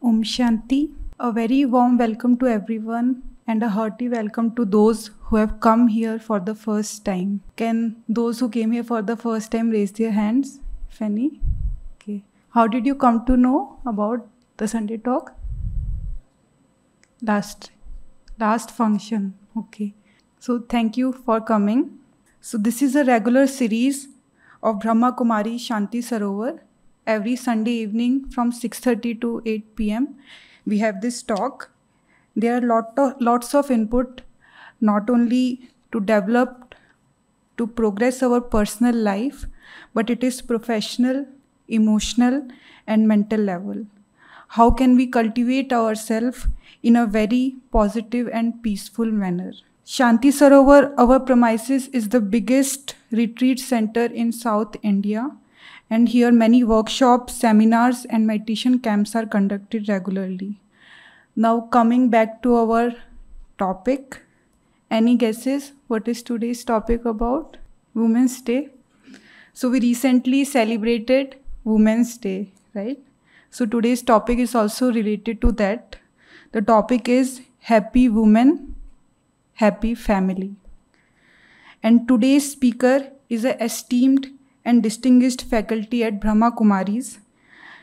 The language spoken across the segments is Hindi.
Om Shanti. A very warm welcome to everyone and a hearty welcome to those who have come here for the first time. Can those who came here for the first time raise their hands, if any? Okay. How did you come to know about the Sunday talk? Last last function. Okay. So thank you for coming. So this is a regular series of Brahma Kumari Shanti Sarovar every Sunday evening from 6:30 to 8 p.m. We have this talk. There are lot of, lots of input, not only to develop, to progress our personal life, but it is professional, emotional, and mental level. How can we cultivate ourselves in a very positive and peaceful manner? Shanti Sarovar, our premises, is the biggest retreat center in South India and here many workshops, seminars and meditation camps are conducted regularly. Now coming back to our topic, any guesses what is today's topic about? Women's Day. So we recently celebrated Women's Day, right? So today's topic is also related to that. The topic is Happy Woman, Happy Family. And today's speaker is an esteemed and distinguished faculty at Brahma Kumaris.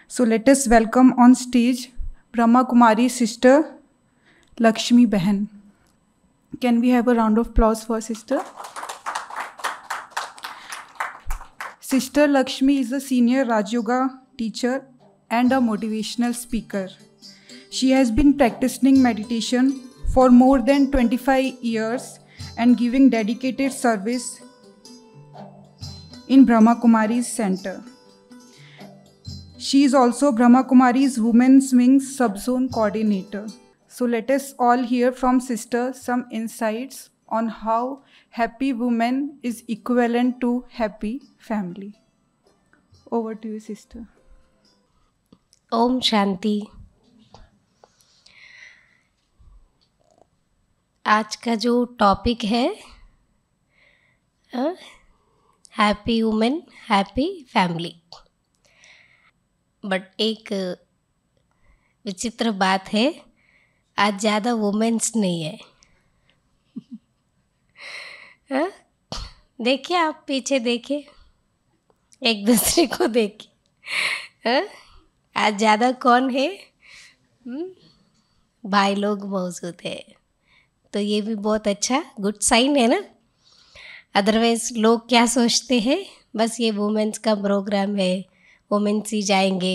So let us welcome on stage Brahma Kumari sister Lakshmi Behan. Can we have a round of applause for sister? Sister Lakshmi is a senior Raj Yoga teacher and a motivational speaker. She has been practicing meditation for more than 25 years and giving dedicated service in Brahma Kumari's center. She is also Brahma Kumari's Women's Wings Subzone Coordinator. So let us all hear from sister some insights on how happy woman is equivalent to happy family. Over to you, sister. Om Shanti. आज का जो टॉपिक है happy women happy family but एक uh, विचित्र बात है आज ज़्यादा वुमेन्स नहीं है हाँ? देखिए आप पीछे देखिए एक दूसरे को देखिए हाँ? आज ज़्यादा कौन है हम्म? भाई लोग मौजूद है तो ये भी बहुत अच्छा गुड साइन है ना अदरवाइज लोग क्या सोचते हैं बस ये वुमेंस का प्रोग्राम है वुमेंस ही जाएंगे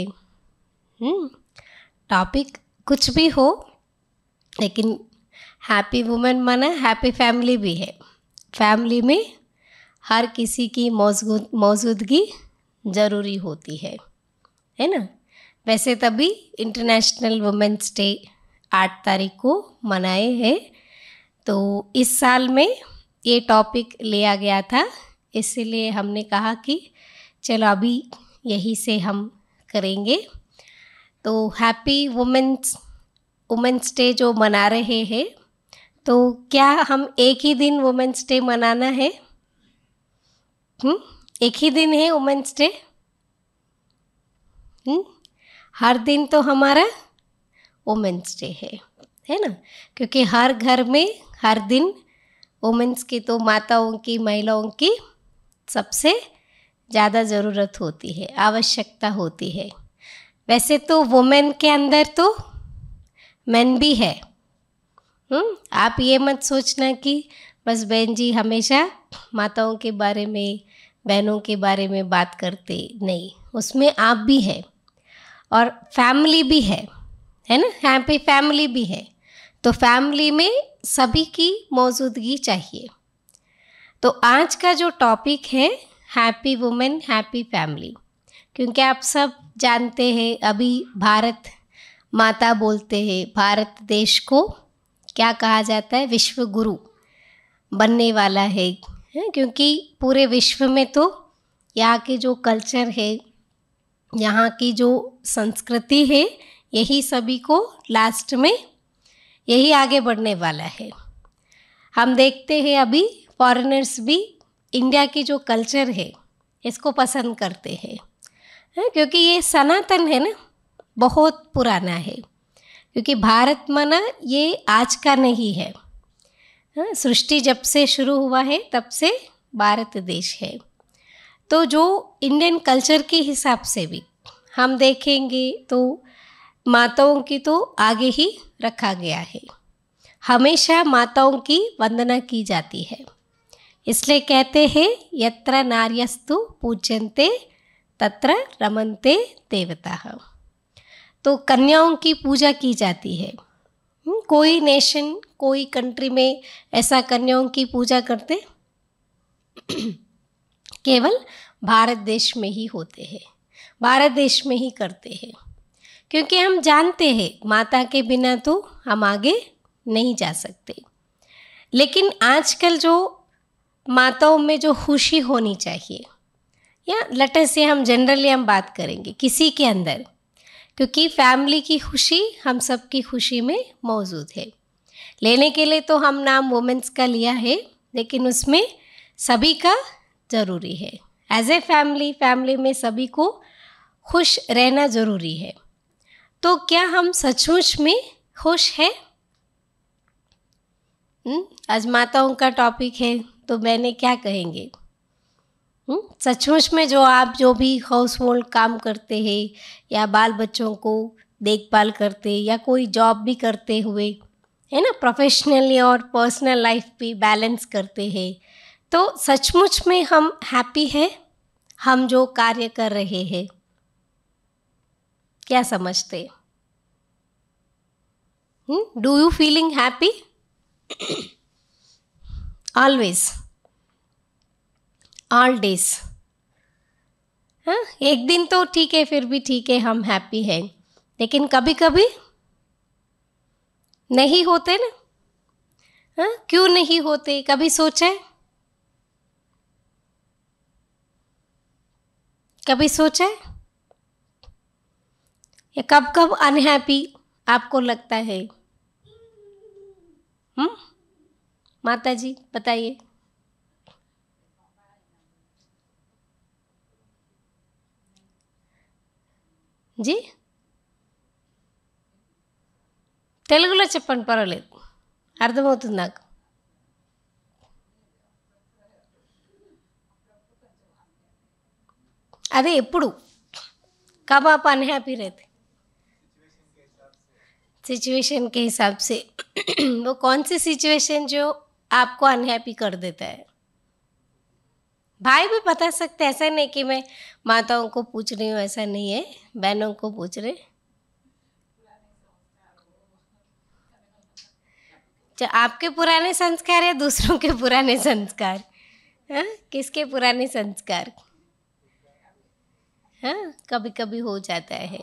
टॉपिक हम्म, कुछ भी हो लेकिन हैप्पी वुमेन माना हैप्पी फैमिली भी है फैमिली में हर किसी की मौजूद मौजूदगी ज़रूरी होती है है ना वैसे तभी इंटरनेशनल वुमेंस डे आठ तारीख को मनाए हैं तो इस साल में ये टॉपिक लिया गया था इसलिए हमने कहा कि चलो अभी यही से हम करेंगे तो हैप्पी वुमेंस वुमेंस डे जो मना रहे हैं तो क्या हम एक ही दिन वुमेंस डे मनाना है हुँ? हम्म, एक ही दिन है वुमेंस हम्म, डे हर दिन तो हमारा वुमेंस डे है है ना क्योंकि हर घर में हर दिन वुमेंस की तो माताओं की महिलाओं की सबसे ज़्यादा ज़रूरत होती है आवश्यकता होती है वैसे तो वुमेन के अंदर तो मैन भी है हुँ? हम्म, आप ये मत सोचना कि बस बहन जी हमेशा माताओं के बारे में बहनों के बारे में बात करते नहीं उसमें आप भी है और फैमिली भी है है ना यहाँ पे फैमिली भी है तो फैमिली में सभी की मौजूदगी चाहिए तो आज का जो टॉपिक है हैप्पी वुमेन हैप्पी फैमिली क्योंकि आप सब जानते हैं अभी भारत माता बोलते हैं भारत देश को क्या कहा जाता है विश्व गुरु बनने वाला है क्योंकि पूरे विश्व में तो यहाँ के जो कल्चर है यहाँ की जो संस्कृति है यही सभी को लास्ट में यही आगे बढ़ने वाला है हम देखते हैं अभी फॉरेनर्स भी इंडिया की जो कल्चर है इसको पसंद करते हैं है? हाँ, क्योंकि ये सनातन है ना बहुत पुराना है क्योंकि भारत माना ये आज का नहीं है हाँ, सृष्टि जब से शुरू हुआ है तब से भारत देश है तो जो इंडियन कल्चर के हिसाब से भी हम देखेंगे तो माताओं की तो आगे ही रखा गया है हमेशा माताओं की वंदना की जाती है इसलिए कहते हैं यत्र नार्यस्तु पूजनते तत्र रमनते देवता तो कन्याओं की पूजा की जाती है हम्म, कोई नेशन कोई कंट्री में ऐसा कन्याओं की पूजा करते केवल भारत देश में ही होते हैं भारत देश में ही करते हैं क्योंकि हम जानते हैं माता के बिना तो हम आगे नहीं जा सकते लेकिन आजकल जो माताओं में जो खुशी होनी चाहिए या लटर से हम जनरली हम बात करेंगे किसी के अंदर क्योंकि फैमिली की खुशी हम सब की खुशी में मौजूद है लेने के लिए तो हम नाम वुमेंस का लिया है लेकिन उसमें सभी का ज़रूरी है एज ए फैमिली फैमिली में सभी को खुश रहना ज़रूरी है तो क्या हम सचमुच में खुश हैं आज हम्म, माताओं का टॉपिक है तो मैंने क्या कहेंगे हम्म, सचमुच में जो आप जो भी हाउस होल्ड काम करते हैं या बाल बच्चों को देखभाल करते या कोई जॉब भी करते हुए है ना प्रोफेशनली और पर्सनल लाइफ भी बैलेंस करते हैं तो सचमुच में हम हैप्पी हैं हम जो कार्य कर रहे हैं क्या समझते do you feeling happy always all days एक दिन तो ठीक है फिर भी ठीक है हम हैप्पी हैं लेकिन कभी कभी नहीं होते ना हाँ क्यों नहीं होते कभी सोचे कभी सोचा है या कब कब अनहैप्पी आपको लगता है हुँ? माता जी बताइए जी తెలుగులో చెప్పండి పర్వాలేదు అర్థమవుతుంది నాకు అదే ఎప్పుడు కబాబ్ అన్హ్యాపీ రైతే सिचुएशन के हिसाब से वो कौन सी सिचुएशन जो आपको अनहैप्पी कर देता है भाई भी बता सकते ऐसा नहीं कि मैं माताओं को पूछ रही हूँ ऐसा नहीं है बहनों को पूछ रहे आपके पुराने संस्कार या दूसरों के पुराने संस्कार हा? किसके पुराने संस्कार हाँ कभी कभी हो जाता है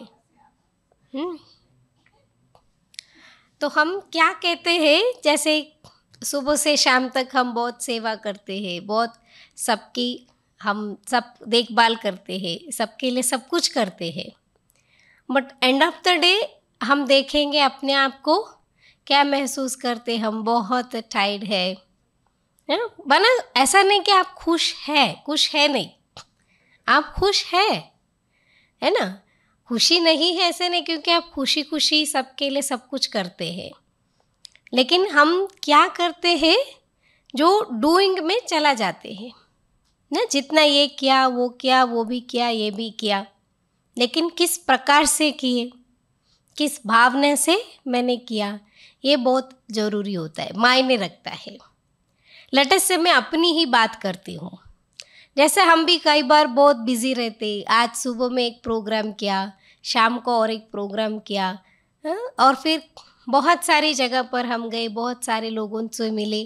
हम्म तो हम क्या कहते हैं जैसे सुबह से शाम तक हम बहुत सेवा करते हैं बहुत सबकी हम सब देखभाल करते हैं सबके लिए सब कुछ करते हैं but end of the day हम देखेंगे अपने आप को क्या महसूस करते हम बहुत टायर्ड है है बना ऐसा नहीं कि आप खुश है खुश है नहीं आप खुश है है ना खुशी नहीं है ऐसे नहीं क्योंकि आप खुशी खुशी सबके लिए सब कुछ करते हैं लेकिन हम क्या करते हैं जो डूइंग में चला जाते हैं ना जितना ये किया वो किया वो भी किया ये भी किया लेकिन किस प्रकार से किए किस भावना से मैंने किया ये बहुत ज़रूरी होता है मायने रखता है लेटेस्ट से मैं अपनी ही बात करती हूँ जैसे हम भी कई बार बहुत बिजी रहते आज सुबह में एक प्रोग्राम किया शाम को और एक प्रोग्राम किया हाँ, और फिर बहुत सारी जगह पर हम गए बहुत सारे लोगों से मिले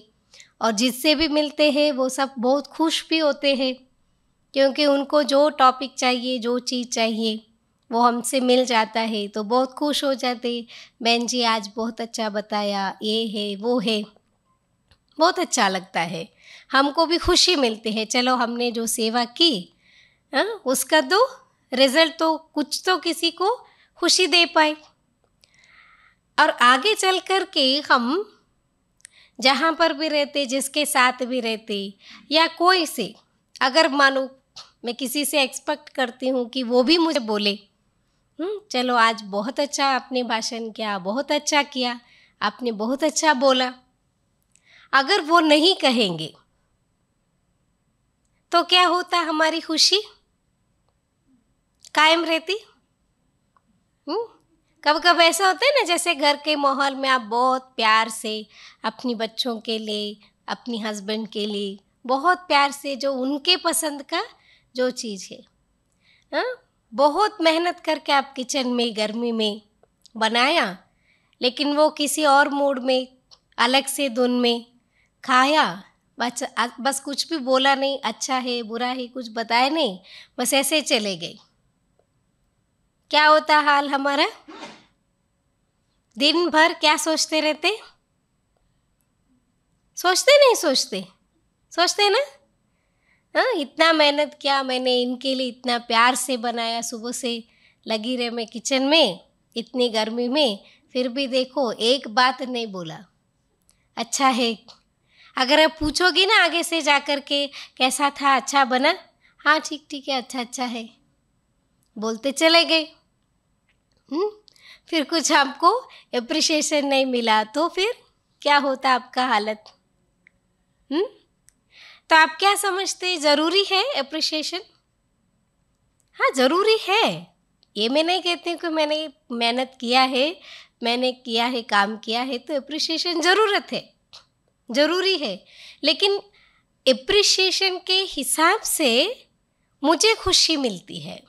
और जिससे भी मिलते हैं वो सब बहुत खुश भी होते हैं क्योंकि उनको जो टॉपिक चाहिए जो चीज़ चाहिए वो हमसे मिल जाता है तो बहुत खुश हो जाते बहन जी आज बहुत अच्छा बताया ये है वो है बहुत अच्छा लगता है हमको भी खुशी मिलती है चलो हमने जो सेवा की आ, हाँ, उसका तो रिजल्ट तो कुछ तो किसी को खुशी दे पाए और आगे चल कर के हम जहाँ पर भी रहते जिसके साथ भी रहते या कोई से अगर मानो मैं किसी से एक्सपेक्ट करती हूँ कि वो भी मुझे बोले हम्म, चलो आज बहुत अच्छा आपने भाषण किया बहुत अच्छा किया आपने बहुत अच्छा बोला अगर वो नहीं कहेंगे तो क्या होता हमारी खुशी कायम रहती हुँ? हम्म? कब कब ऐसा होता है ना जैसे घर के माहौल में आप बहुत प्यार से अपनी बच्चों के लिए अपनी हस्बैंड के लिए बहुत प्यार से जो उनके पसंद का जो चीज़ है हा? बहुत मेहनत करके आप किचन में गर्मी में बनाया लेकिन वो किसी और मूड में अलग से धुन में खाया बस बस कुछ भी बोला नहीं अच्छा है बुरा है कुछ बताया नहीं बस ऐसे चले गई क्या होता हाल हमारा दिन भर क्या सोचते रहते सोचते नहीं सोचते सोचते ना हाँ इतना मेहनत किया मैंने इनके लिए इतना प्यार से बनाया सुबह से लगी रहे मैं किचन में इतनी गर्मी में फिर भी देखो एक बात नहीं बोला अच्छा है अगर आप पूछोगी ना आगे से जा कर के कैसा था अच्छा बना हाँ ठीक ठीक है अच्छा अच्छा है बोलते चले गए हम्म, फिर कुछ आपको एप्रिशिएशन नहीं मिला तो फिर क्या होता आपका हालत हुँ? हम्म, तो आप क्या समझते ज़रूरी है अप्रिशिएशन हाँ ज़रूरी है ये मैं नहीं कहती कि मैंने मेहनत किया है मैंने किया है काम किया है तो अप्रिशिएशन ज़रूरत है ज़रूरी है लेकिन एप्रिसिएशन के हिसाब से मुझे खुशी मिलती है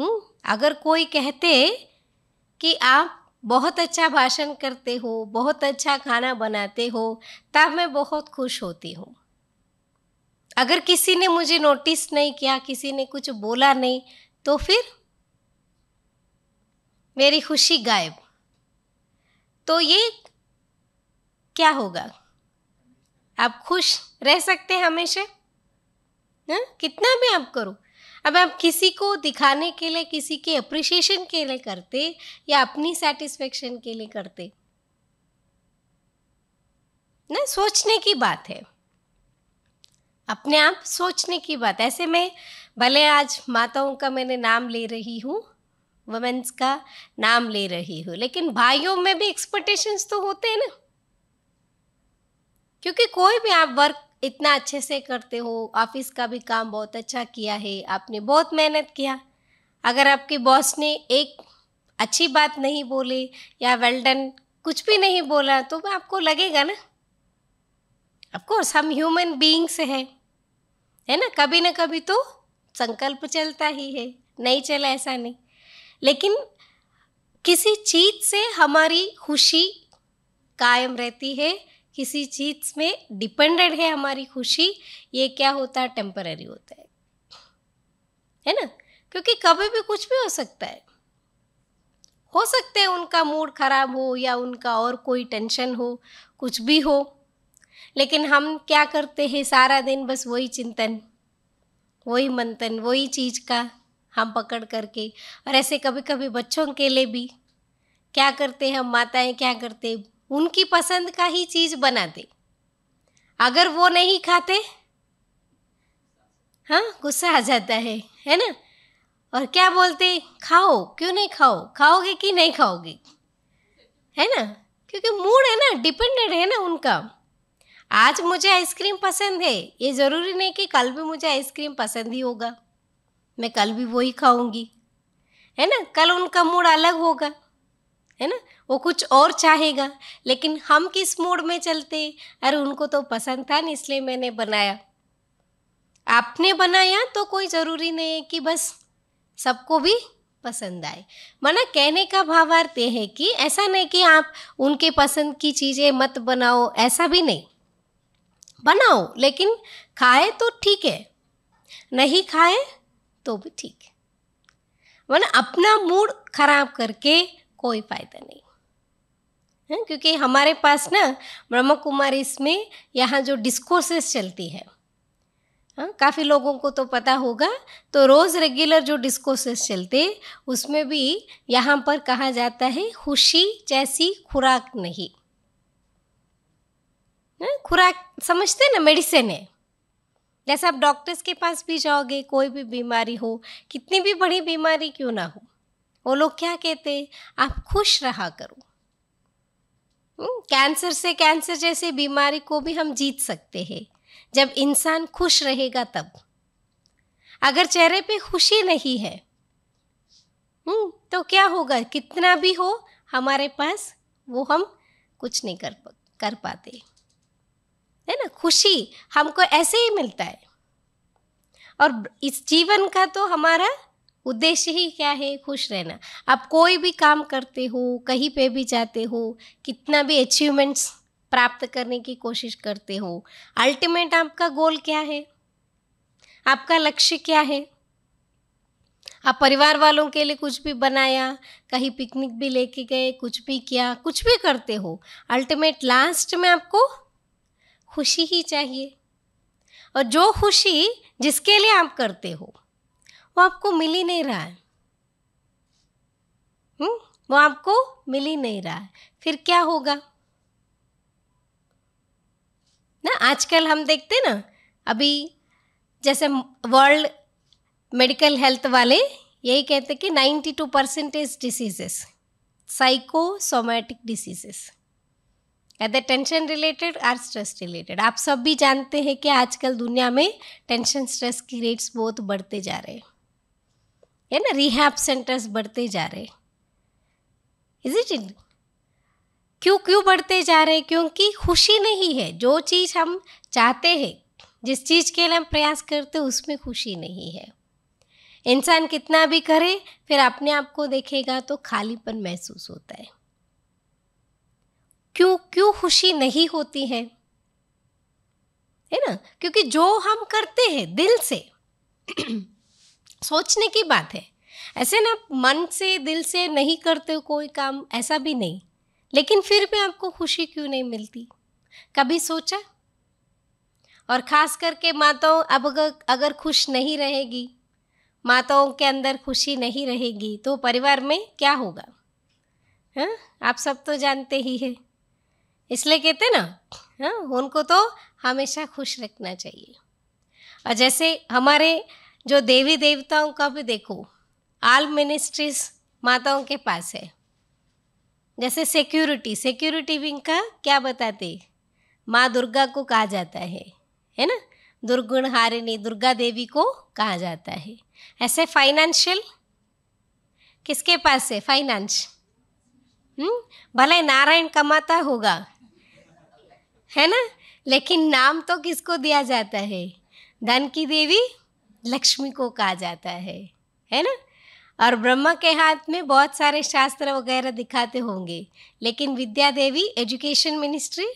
हम्म, अगर कोई कहते कि आप बहुत अच्छा भाषण करते हो बहुत अच्छा खाना बनाते हो तब मैं बहुत खुश होती हूँ अगर किसी ने मुझे नोटिस नहीं किया किसी ने कुछ बोला नहीं तो फिर मेरी खुशी गायब तो ये क्या होगा आप खुश रह सकते हैं हमेशा ना कितना भी आप करो अब आप किसी को दिखाने के लिए किसी के अप्रिशिएशन के लिए करते या अपनी सेटिस्फेक्शन के लिए करते ना सोचने की बात है अपने आप सोचने की बात ऐसे में भले आज माताओं का मैंने नाम ले रही हूँ वमेंस का नाम ले रही हूँ लेकिन भाइयों में भी एक्सपेक्टेशंस तो होते हैं ना क्योंकि कोई भी आप वर्क इतना अच्छे से करते हो ऑफिस का भी काम बहुत अच्छा किया है आपने बहुत मेहनत किया अगर आपके बॉस ने एक अच्छी बात नहीं बोली या वेल्डन कुछ भी नहीं बोला तो आपको लगेगा ना ऑफकोर्स हम ह्यूमन बींग्स हैं है ना कभी ना कभी तो संकल्प चलता ही है नहीं चला ऐसा नहीं लेकिन किसी चीज़ से हमारी खुशी कायम रहती है किसी चीज़ में डिपेंडेंट है हमारी खुशी ये क्या होता है टेम्पररी होता है है ना क्योंकि कभी भी कुछ भी हो सकता है हो सकते हैं उनका मूड खराब हो या उनका और कोई टेंशन हो कुछ भी हो लेकिन हम क्या करते हैं सारा दिन बस वही चिंतन वही मंथन वही चीज़ का हम पकड़ करके और ऐसे कभी कभी बच्चों के लिए भी क्या करते हैं हम माताएं क्या करते उनकी पसंद का ही चीज़ बनाते अगर वो नहीं खाते हाँ गुस्सा आ जाता है है ना और क्या बोलते खाओ क्यों नहीं खाओ खाओगे कि नहीं खाओगे है ना क्योंकि मूड है ना डिपेंडेंट है ना उनका आज मुझे आइसक्रीम पसंद है ये ज़रूरी नहीं कि कल भी मुझे आइसक्रीम पसंद ही होगा मैं कल भी वही खाऊंगी है ना कल उनका मूड अलग होगा है ना वो कुछ और चाहेगा लेकिन हम किस मूड में चलते अरे उनको तो पसंद था ना इसलिए मैंने बनाया आपने बनाया तो कोई ज़रूरी नहीं है कि बस सबको भी पसंद आए मना कहने का भावार्थ ये है कि ऐसा नहीं कि आप उनके पसंद की चीज़ें मत बनाओ ऐसा भी नहीं बनाओ लेकिन खाए तो ठीक है नहीं खाए तो भी ठीक है मना अपना मूड खराब करके कोई फ़ायदा नहीं है हाँ, क्योंकि हमारे पास ना ब्रह्म कुमारी इसमें यहाँ जो डिस्कोर्सेस चलती है हाँ, काफ़ी लोगों को तो पता होगा तो रोज़ रेगुलर जो डिस्कोर्सेस चलते उसमें भी यहाँ पर कहा जाता है खुशी जैसी खुराक नहीं हाँ, खुराक समझते ना मेडिसिन है जैसे आप डॉक्टर्स के पास भी जाओगे कोई भी बीमारी हो कितनी भी बड़ी बीमारी क्यों ना हो वो लोग क्या कहते आप खुश रहा करो हम्म, कैंसर से कैंसर जैसे बीमारी को भी हम जीत सकते हैं जब इंसान खुश रहेगा तब अगर चेहरे पे खुशी नहीं है हम्म, तो क्या होगा कितना भी हो हमारे पास वो हम कुछ नहीं कर कर पाते है ना खुशी हमको ऐसे ही मिलता है और इस जीवन का तो हमारा उद्देश्य ही क्या है खुश रहना आप कोई भी काम करते हो कहीं पे भी जाते हो कितना भी अचीवमेंट्स प्राप्त करने की कोशिश करते हो अल्टीमेट आपका गोल क्या है आपका लक्ष्य क्या है आप परिवार वालों के लिए कुछ भी बनाया कहीं पिकनिक भी लेके गए कुछ भी किया कुछ भी करते हो अल्टीमेट लास्ट में आपको खुशी ही चाहिए और जो खुशी जिसके लिए आप करते हो वो आपको मिल ही नहीं रहा है हुँ? हम्म, वो आपको मिल ही नहीं रहा है फिर क्या होगा ना आजकल हम देखते ना अभी जैसे वर्ल्ड मेडिकल हेल्थ वाले यही कहते कि 92 परसेंटेज डिसीजेस साइकोसोमैटिक डिसीजेस कहते टेंशन रिलेटेड और स्ट्रेस रिलेटेड आप सब भी जानते हैं कि आजकल दुनिया में टेंशन स्ट्रेस की रेट्स बहुत बढ़ते जा रहे हैं है ना रिहैप सेंटर्स बढ़ते जा रहे इज इट इट क्यों क्यों बढ़ते जा रहे क्योंकि खुशी नहीं है जो चीज़ हम चाहते हैं जिस चीज़ के लिए हम प्रयास करते उसमें खुशी नहीं है इंसान कितना भी करे फिर अपने आप को देखेगा तो खालीपन महसूस होता है क्यों क्यों खुशी नहीं होती है है ना क्योंकि जो हम करते हैं दिल से सोचने की बात है ऐसे ना मन से दिल से नहीं करते कोई काम ऐसा भी नहीं लेकिन फिर भी आपको खुशी क्यों नहीं मिलती कभी सोचा और ख़ास करके माताओं अब अगर अगर खुश नहीं रहेगी माताओं के अंदर खुशी नहीं रहेगी तो परिवार में क्या होगा है हाँ? आप सब तो जानते ही है इसलिए कहते ना हाँ उनको तो हमेशा खुश रखना चाहिए और जैसे हमारे जो देवी देवताओं का भी देखो आल मिनिस्ट्रीज माताओं के पास है जैसे सिक्योरिटी सिक्योरिटी विंग का क्या बताते माँ दुर्गा को कहा जाता है है ना दुर्गुण हारिणी दुर्गा देवी को कहा जाता है ऐसे फाइनेंशियल किसके पास है फाइनेंस हम्म? भले नारायण कमाता होगा है ना लेकिन नाम तो किसको दिया जाता है धन की देवी लक्ष्मी को कहा जाता है है ना और ब्रह्मा के हाथ में बहुत सारे शास्त्र वगैरह दिखाते होंगे लेकिन विद्या देवी एजुकेशन मिनिस्ट्री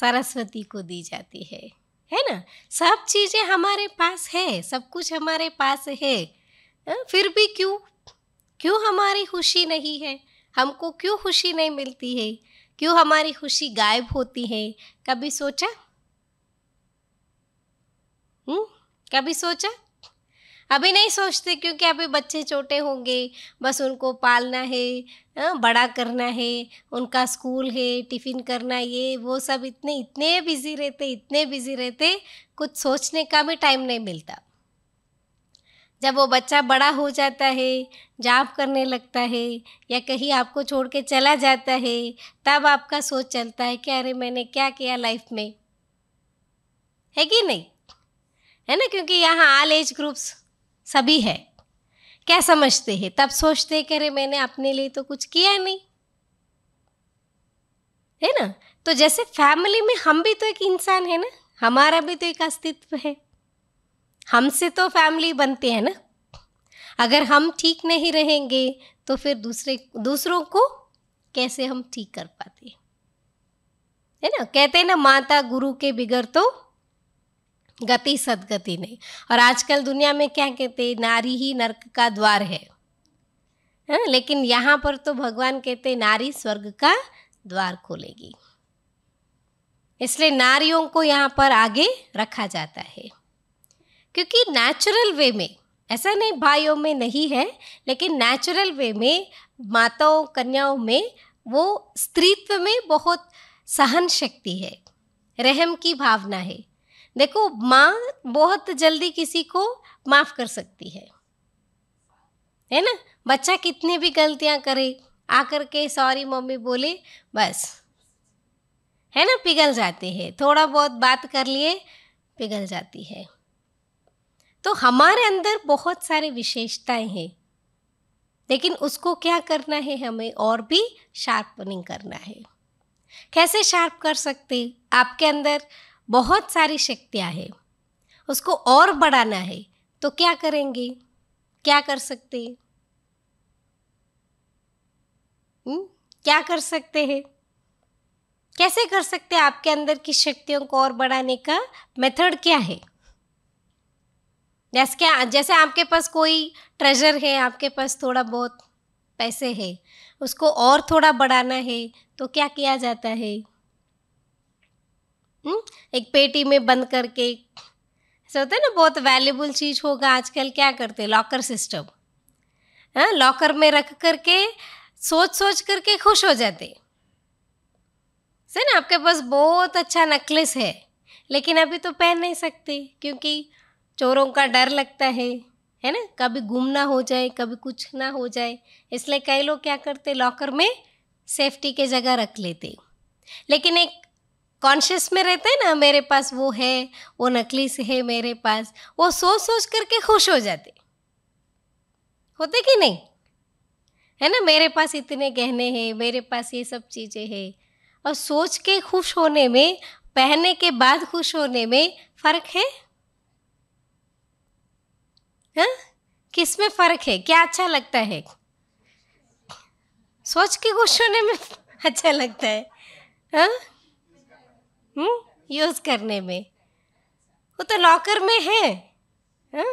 सरस्वती को दी जाती है है ना सब चीज़ें हमारे पास है सब कुछ हमारे पास है फिर भी क्यों क्यों हमारी खुशी नहीं है हमको क्यों खुशी नहीं मिलती है क्यों हमारी खुशी गायब होती है कभी सोचा हुँ? हम्म? कभी सोचा अभी नहीं सोचते क्योंकि अभी बच्चे छोटे होंगे बस उनको पालना है बड़ा करना है उनका स्कूल है टिफ़िन करना ये वो सब इतने इतने बिज़ी रहते इतने बिज़ी रहते कुछ सोचने का भी टाइम नहीं मिलता जब वो बच्चा बड़ा हो जाता है जाप करने लगता है या कहीं आपको छोड़ के चला जाता है तब आपका सोच चलता है कि अरे मैंने क्या किया लाइफ में है कि नहीं है ना क्योंकि यहाँ आल एज ग्रुप्स सभी है क्या समझते हैं तब सोचते हैं कि अरे मैंने अपने लिए तो कुछ किया नहीं है ना तो जैसे फैमिली में हम भी तो एक इंसान है ना हमारा भी तो एक अस्तित्व है हमसे तो फैमिली बनती है ना अगर हम ठीक नहीं रहेंगे तो फिर दूसरे दूसरों को कैसे हम ठीक कर पाते है ना कहते हैं ना माता गुरु के बिगड़ तो गति सदगति नहीं और आजकल दुनिया में क्या कहते नारी ही नरक का द्वार है हाँ लेकिन यहाँ पर तो भगवान कहते नारी स्वर्ग का द्वार खोलेगी इसलिए नारियों को यहाँ पर आगे रखा जाता है क्योंकि नेचुरल वे में ऐसा नहीं भाइयों में नहीं है लेकिन नेचुरल वे में माताओं कन्याओं में वो स्त्रीत्व में बहुत सहन शक्ति है रहम की भावना है देखो माँ बहुत जल्दी किसी को माफ़ कर सकती है है ना बच्चा कितनी भी गलतियां करे आकर के सॉरी मम्मी बोले बस है ना पिघल जाते हैं थोड़ा बहुत बात कर लिए पिघल जाती है तो हमारे अंदर बहुत सारी विशेषताएं हैं लेकिन उसको क्या करना है हमें और भी शार्पनिंग करना है कैसे शार्प कर सकते आपके अंदर बहुत सारी शक्तियाँ हैं उसको और बढ़ाना है तो क्या करेंगे क्या कर सकते हैं हम्म, क्या कर सकते हैं कैसे कर सकते हैं आपके अंदर की शक्तियों को और बढ़ाने का मेथड क्या है जैसे क्या जैसे आपके पास कोई ट्रेजर है आपके पास थोड़ा बहुत पैसे है उसको और थोड़ा बढ़ाना है तो क्या किया जाता है हुँ? हम्म? एक पेटी में बंद करके ऐसा होता है ना बहुत वैल्यूबल चीज़ होगा आजकल क्या करते हैं लॉकर सिस्टम हाँ लॉकर में रख करके सोच सोच करके खुश हो जाते से ना आपके पास बहुत अच्छा नेकलेस है लेकिन अभी तो पहन नहीं सकते क्योंकि चोरों का डर लगता है है ना कभी गुम ना हो जाए कभी कुछ ना हो जाए इसलिए कई लोग क्या करते लॉकर में सेफ्टी के जगह रख लेते लेकिन एक कॉन्शियस में रहते हैं ना मेरे पास वो है वो नकली से है मेरे पास वो सोच सोच करके खुश हो जाते होते कि नहीं है ना मेरे पास इतने गहने हैं मेरे पास ये सब चीज़ें हैं और सोच के खुश होने में पहनने के बाद खुश होने में फ़र्क है हाँ किस में फ़र्क है क्या अच्छा लगता है सोच के खुश होने में अच्छा लगता है हाँ यूज़ हम्म? करने में वो तो लॉकर में है हा?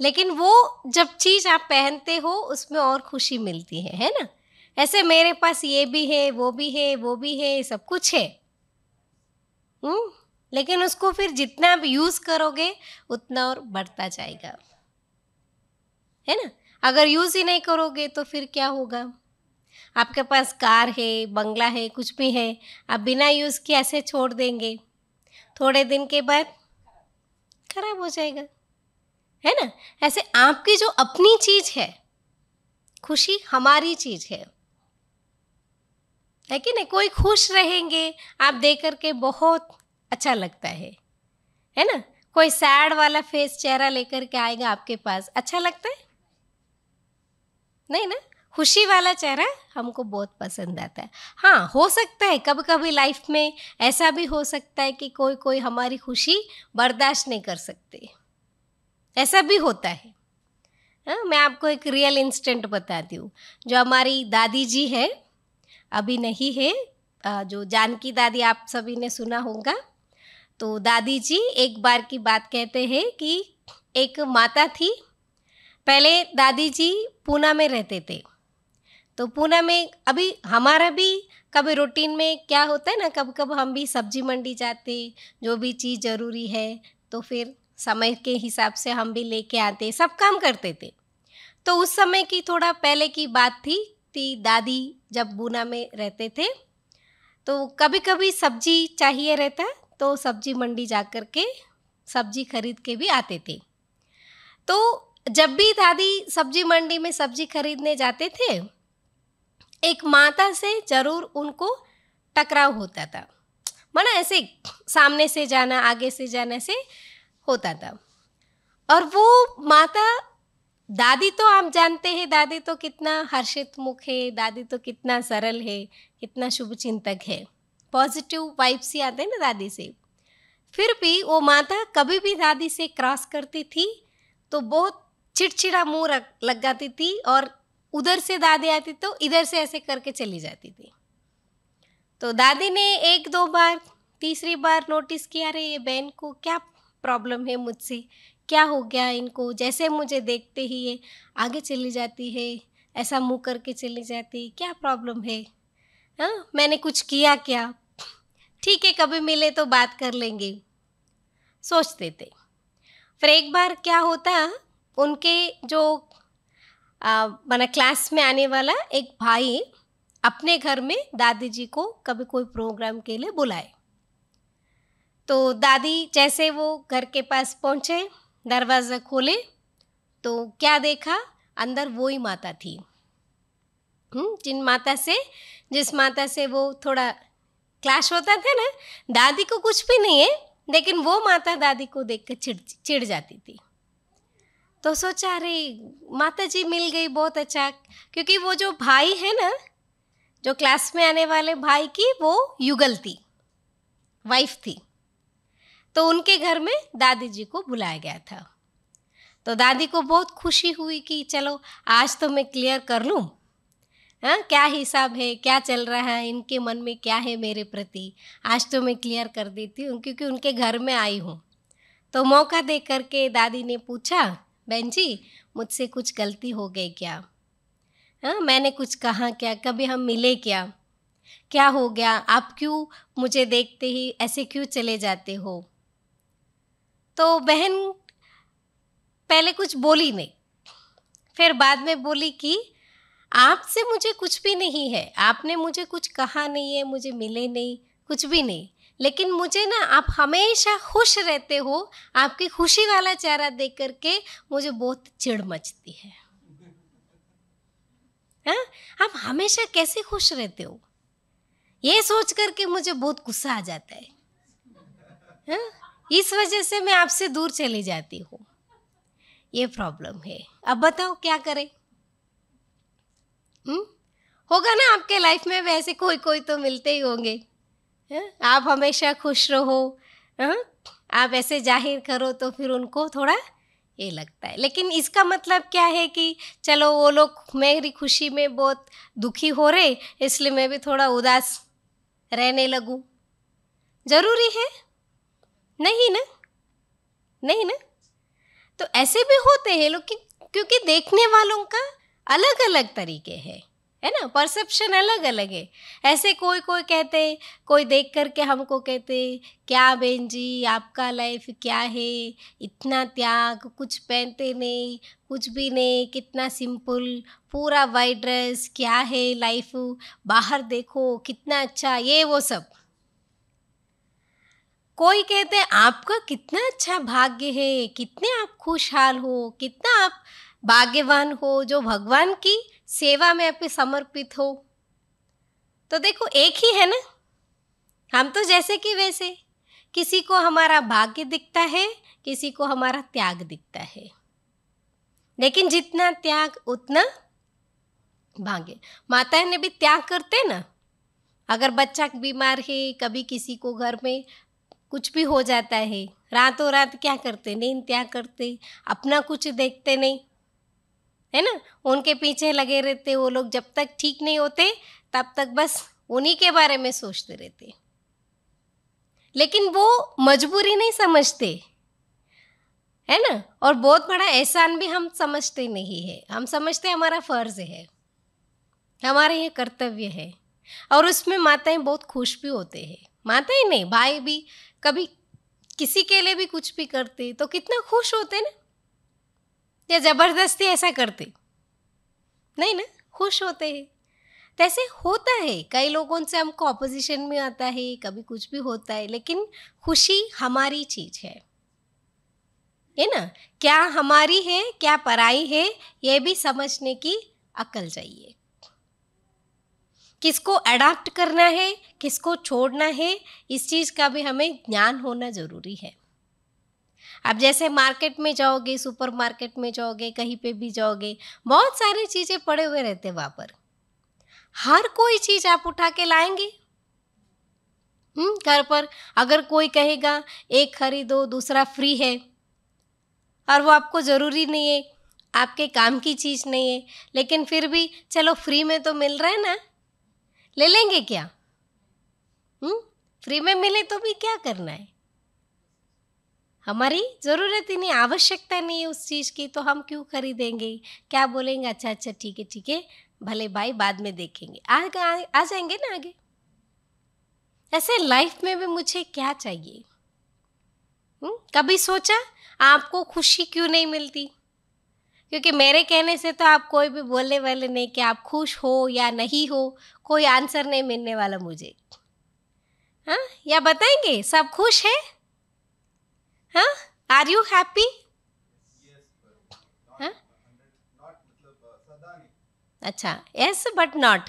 लेकिन वो जब चीज़ आप पहनते हो उसमें और खुशी मिलती है है ना ऐसे मेरे पास ये भी है वो भी है वो भी है सब कुछ है हुँ? हम्म? लेकिन उसको फिर जितना भी यूज़ करोगे उतना और बढ़ता जाएगा है ना अगर यूज़ ही नहीं करोगे तो फिर क्या होगा आपके पास कार है बंगला है कुछ भी है आप बिना यूज़ के ऐसे छोड़ देंगे थोड़े दिन के बाद खराब हो जाएगा है ना ऐसे आपकी जो अपनी चीज़ है खुशी हमारी चीज़ है है कि नहीं कोई खुश रहेंगे आप देख करके बहुत अच्छा लगता है है ना कोई सैड वाला फेस चेहरा लेकर के आएगा आपके पास अच्छा लगता है नहीं ना खुशी वाला चेहरा हमको बहुत पसंद आता है हाँ हो सकता है कभी कभी लाइफ में ऐसा भी हो सकता है कि कोई कोई हमारी खुशी बर्दाश्त नहीं कर सकते ऐसा भी होता है हाँ मैं आपको एक रियल इंस्टेंट बताती हूँ जो हमारी दादी जी है अभी नहीं है जो जानकी दादी आप सभी ने सुना होगा तो दादी जी एक बार की बात कहते हैं कि एक माता थी पहले दादी जी पूना में रहते थे तो पूना में अभी हमारा भी कभी रूटीन में क्या होता है ना कब कब हम भी सब्जी मंडी जाते जो भी चीज़ ज़रूरी है तो फिर समय के हिसाब से हम भी लेके आते सब काम करते थे तो उस समय की थोड़ा पहले की बात थी कि दादी जब बूना में रहते थे तो कभी कभी सब्जी चाहिए रहता तो सब्जी मंडी जा कर के सब्जी खरीद के भी आते थे तो जब भी दादी सब्जी मंडी में सब्जी खरीदने जाते थे एक माता से ज़रूर उनको टकराव होता था माना ऐसे सामने से जाना आगे से जाना से होता था और वो माता दादी तो आप जानते हैं दादी तो कितना हर्षित मुख है दादी तो कितना सरल है कितना शुभ चिंतक है पॉजिटिव वाइब्स ही आते हैं ना दादी से फिर भी वो माता कभी भी दादी से क्रॉस करती थी तो बहुत चिड़चिड़ा मुँह लग जाती थी और उधर से दादी आती तो इधर से ऐसे करके चली जाती थी तो दादी ने एक दो बार तीसरी बार नोटिस किया रे ये बहन को क्या प्रॉब्लम है मुझसे क्या हो गया इनको जैसे मुझे देखते ही ये आगे चली जाती है ऐसा मुँह करके चली जाती क्या प्रॉब्लम है हा? मैंने कुछ किया क्या ठीक है कभी मिले तो बात कर लेंगे सोचते थे फिर एक बार क्या होता उनके जो माना क्लास में आने वाला एक भाई अपने घर में दादी जी को कभी कोई प्रोग्राम के लिए बुलाए तो दादी जैसे वो घर के पास पहुँचे दरवाज़ा खोले तो क्या देखा अंदर वो ही माता थी हम्म, जिन माता से जिस माता से वो थोड़ा क्लैश होता था ना दादी को कुछ भी नहीं है लेकिन वो माता दादी को देख कर चिड़ चिड़ जाती थी तो सोचा अरे माता जी मिल गई बहुत अच्छा क्योंकि वो जो भाई है ना जो क्लास में आने वाले भाई की वो युगल थी वाइफ थी तो उनके घर में दादी जी को बुलाया गया था तो दादी को बहुत खुशी हुई कि चलो आज तो मैं क्लियर कर लूँ हाँ क्या हिसाब है क्या चल रहा है इनके मन में क्या है मेरे प्रति आज तो मैं क्लियर कर देती हूँ क्योंकि उनके घर में आई हूँ तो मौका दे करके दादी ने पूछा बहन जी मुझसे कुछ गलती हो गई क्या हाँ मैंने कुछ कहा क्या कभी हम मिले क्या क्या हो गया आप क्यों मुझे देखते ही ऐसे क्यों चले जाते हो तो बहन पहले कुछ बोली नहीं फिर बाद में बोली कि आपसे मुझे कुछ भी नहीं है आपने मुझे कुछ कहा नहीं है मुझे मिले नहीं कुछ भी नहीं लेकिन मुझे ना आप हमेशा खुश रहते हो आपकी खुशी वाला चेहरा देख करके मुझे बहुत चिड़ मचती है हा? आप हमेशा कैसे खुश रहते हो ये सोच करके मुझे बहुत गुस्सा आ जाता है हा? इस वजह से मैं आपसे दूर चली जाती हूँ ये प्रॉब्लम है अब बताओ क्या करें हम्म होगा ना आपके लाइफ में वैसे कोई कोई तो मिलते ही होंगे आप हमेशा खुश रहो आप ऐसे जाहिर करो तो फिर उनको थोड़ा ये लगता है लेकिन इसका मतलब क्या है कि चलो वो लोग मेरी खुशी में बहुत दुखी हो रहे इसलिए मैं भी थोड़ा उदास रहने लगूं ज़रूरी है नहीं ना नहीं ना तो ऐसे भी होते हैं लोग क्योंकि देखने वालों का अलग अलग तरीके हैं है ना परसेप्शन अलग अलग है ऐसे कोई कोई कहते कोई देख करके हमको कहते क्या बहन जी आपका लाइफ क्या है इतना त्याग कुछ पहनते नहीं कुछ भी नहीं कितना सिंपल पूरा वाइट ड्रेस क्या है लाइफ बाहर देखो कितना अच्छा ये वो सब कोई कहते आपका कितना अच्छा भाग्य है कितने आप खुशहाल हो कितना आप भाग्यवान हो जो भगवान की सेवा में आपके समर्पित हो तो देखो एक ही है ना हम तो जैसे कि वैसे किसी को हमारा भाग्य दिखता है किसी को हमारा त्याग दिखता है लेकिन जितना त्याग उतना भाग्य माता ने भी त्याग करते ना अगर बच्चा बीमार है कभी किसी को घर में कुछ भी हो जाता है रातों रात क्या करते नहीं त्याग करते अपना कुछ देखते नहीं है ना उनके पीछे लगे रहते वो लोग जब तक ठीक नहीं होते तब तक बस उन्हीं के बारे में सोचते रहते लेकिन वो मजबूरी नहीं समझते है ना और बहुत बड़ा एहसान भी हम समझते नहीं है हम समझते हमारा फ़र्ज़ है हमारा ये कर्तव्य है और उसमें माताएं बहुत खुश भी होते हैं माताएं नहीं भाई भी कभी किसी के लिए भी कुछ भी करते तो कितना खुश होते ना या ज़बरदस्ती ऐसा करते नहीं ना खुश होते हैं तैसे तो होता है कई लोगों से हमको ऑपोजिशन में आता है कभी कुछ भी होता है लेकिन खुशी हमारी चीज़ है है ना क्या हमारी है क्या पराई है ये भी समझने की अकल चाहिए किसको अडाप्ट करना है किसको छोड़ना है इस चीज़ का भी हमें ज्ञान होना ज़रूरी है आप जैसे मार्केट में जाओगे सुपर मार्केट में जाओगे कहीं पे भी जाओगे बहुत सारी चीज़ें पड़े हुए रहते वहाँ पर हर कोई चीज़ आप उठा के लाएंगे हम्म, घर पर अगर कोई कहेगा एक खरीदो दूसरा फ्री है और वो आपको ज़रूरी नहीं है आपके काम की चीज़ नहीं है लेकिन फिर भी चलो फ्री में तो मिल रहा है ना ले लेंगे क्या हुँ? हम्म, फ्री में मिले तो भी क्या करना है हमारी ज़रूरत ही नहीं आवश्यकता नहीं है उस चीज़ की तो हम क्यों खरीदेंगे क्या बोलेंगे अच्छा अच्छा ठीक है ठीक है भले भाई बाद में देखेंगे आ, आ, आ जाएंगे ना आगे ऐसे लाइफ में भी मुझे क्या चाहिए हु? हम्म, कभी सोचा आपको खुशी क्यों नहीं मिलती क्योंकि मेरे कहने से तो आप कोई भी बोलने वाले नहीं कि आप खुश हो या नहीं हो कोई आंसर नहीं मिलने वाला मुझे हाँ या बताएंगे सब खुश है आर यू हैप्पी अच्छा यस बट नॉट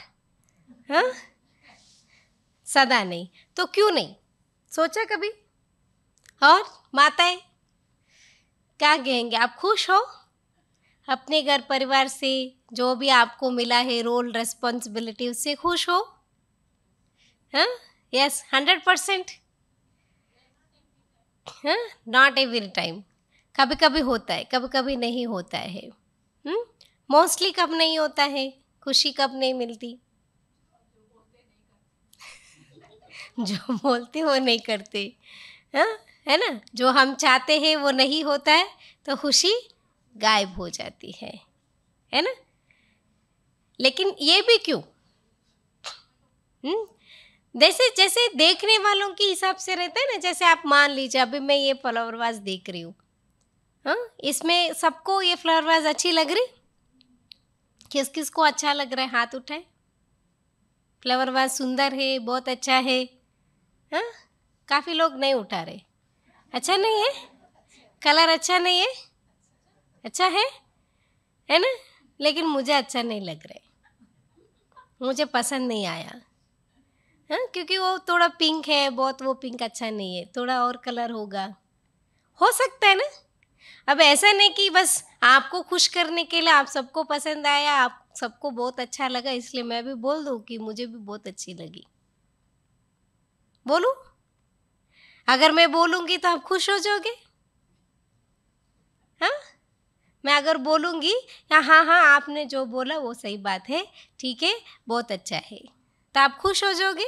सदा नहीं तो क्यों नहीं सोचा कभी और माताएं क्या कहेंगे आप खुश हो अपने घर परिवार से जो भी आपको मिला है रोल रेस्पॉन्सिबिलिटी उससे खुश हो yes hundred percent not every time कभी कभी होता है कभी कभी नहीं होता है मोस्टली हम्म? कब नहीं होता है खुशी कब नहीं मिलती जो बोलते वो नहीं करते हा? है ना जो हम चाहते हैं वो नहीं होता है तो खुशी गायब हो जाती है है ना लेकिन ये भी क्यों हम्म? जैसे जैसे देखने वालों के हिसाब से रहता है ना जैसे आप मान लीजिए अभी मैं ये फ्लावर वाज देख रही हूँ हाँ इसमें सबको ये फ्लावर वाज अच्छी लग रही किस किस को अच्छा लग रहा है हाथ उठाए फ्लावर वाज सुंदर है बहुत अच्छा है हाँ काफ़ी लोग नहीं उठा रहे अच्छा नहीं है कलर अच्छा नहीं है अच्छा है है ना लेकिन मुझे अच्छा नहीं लग रहा है मुझे पसंद नहीं आया हाँ क्योंकि वो थोड़ा पिंक है बहुत वो पिंक अच्छा नहीं है थोड़ा और कलर होगा हो सकता है ना अब ऐसा नहीं कि बस आपको खुश करने के लिए आप सबको पसंद आया आप सबको बहुत अच्छा लगा इसलिए मैं भी बोल दूँ कि मुझे भी बहुत अच्छी लगी बोलूँ अगर मैं बोलूँगी तो आप खुश हो जाओगे हाँ मैं अगर बोलूँगी हाँ हाँ आपने जो बोला वो सही बात है ठीक है बहुत अच्छा है तो आप खुश हो जाओगे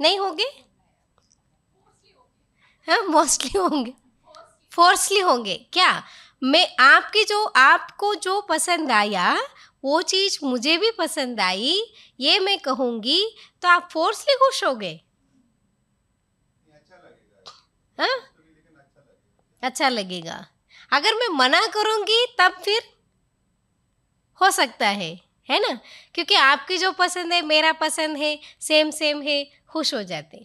नहीं होगे हाँ मोस्टली होंगे फोर्सली होंगे क्या मैं आपके जो आपको जो पसंद आया वो चीज़ मुझे भी पसंद आई ये मैं कहूँगी तो आप फोर्सली खुश हो गए हाँ? अच्छा लगेगा अगर मैं मना करूँगी तब फिर हो सकता है है ना क्योंकि आपकी जो पसंद है मेरा पसंद है सेम सेम है खुश हो जाते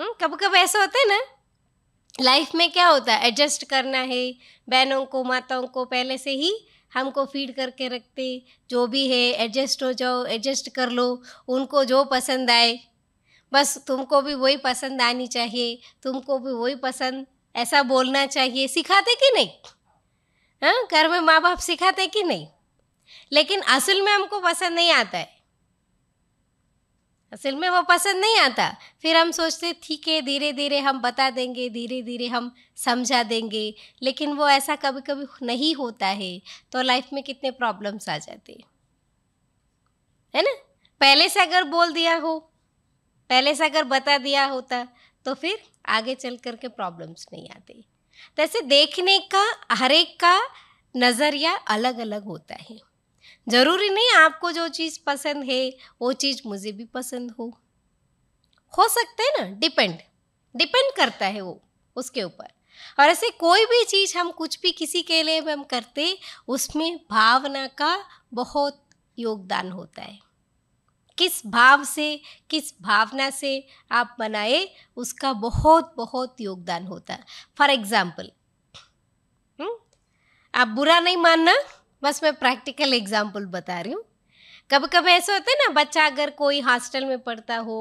कभी हम्म, कब ऐसा होता है ना लाइफ में क्या होता है एडजस्ट करना है बहनों को माताओं को पहले से ही हमको फीड करके रखते जो भी है एडजस्ट हो जाओ एडजस्ट कर लो उनको जो पसंद आए बस तुमको भी वही पसंद आनी चाहिए तुमको भी वही पसंद ऐसा बोलना चाहिए सिखाते कि नहीं हाँ, घर में माँ बाप सिखाते कि नहीं लेकिन असल में हमको पसंद नहीं आता है असल में वो पसंद नहीं आता फिर हम सोचते ठीक है धीरे धीरे हम बता देंगे धीरे धीरे हम समझा देंगे लेकिन वो ऐसा कभी कभी नहीं होता है तो लाइफ में कितने प्रॉब्लम्स आ जाते है ना पहले से अगर बोल दिया हो पहले से अगर बता दिया होता तो फिर आगे चल कर के प्रॉब्लम्स नहीं आते तो ऐसे देखने का हर एक का नज़रिया अलग अलग होता है ज़रूरी नहीं आपको जो चीज़ पसंद है वो चीज़ मुझे भी पसंद हो हो सकता है ना डिपेंड डिपेंड करता है वो उसके ऊपर और ऐसे कोई भी चीज़ हम कुछ भी किसी के लिए भी हम करते उसमें भावना का बहुत योगदान होता है किस भाव से किस भावना से आप बनाए उसका बहुत बहुत योगदान होता है फॉर एग्ज़ाम्पल आप बुरा नहीं मानना बस मैं प्रैक्टिकल एग्जाम्पल बता रही हूँ कभी कभी ऐसा होता है ना बच्चा अगर कोई हॉस्टल में पढ़ता हो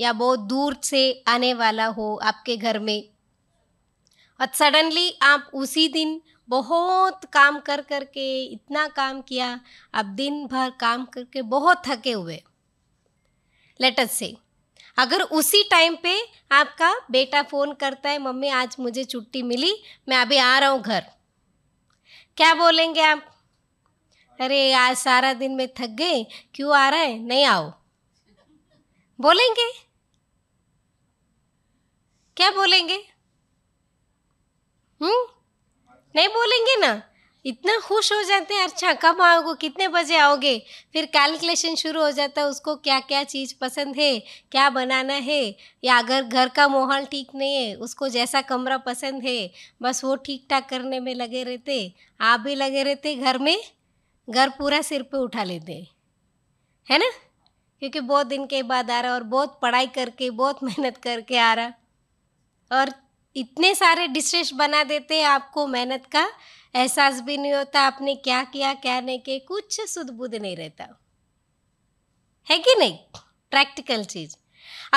या बहुत दूर से आने वाला हो आपके घर में और सडनली आप उसी दिन बहुत काम कर कर के इतना काम किया आप दिन भर काम करके बहुत थके हुए लेटस से अगर उसी टाइम पे आपका बेटा फ़ोन करता है मम्मी आज मुझे छुट्टी मिली मैं अभी आ रहा हूँ घर क्या बोलेंगे आप अरे आज सारा दिन में थक गए क्यों आ रहा है नहीं आओ बोलेंगे क्या बोलेंगे हम्म नहीं बोलेंगे ना इतना खुश हो जाते हैं अच्छा कब आओगे कितने बजे आओगे फिर कैलकुलेशन शुरू हो जाता है उसको क्या क्या चीज़ पसंद है क्या बनाना है या अगर घर का माहौल ठीक नहीं है उसको जैसा कमरा पसंद है बस वो ठीक ठाक करने में लगे रहते आप भी लगे रहते घर में घर पूरा सिर पे उठा लेते हैं है ना क्योंकि बहुत दिन के बाद आ रहा और बहुत पढ़ाई करके बहुत मेहनत करके आ रहा और इतने सारे डिस्ट्रेस बना देते हैं आपको मेहनत का एहसास भी नहीं होता आपने क्या किया क्या नहीं किया कुछ सुदबुद नहीं रहता है कि नहीं प्रैक्टिकल चीज़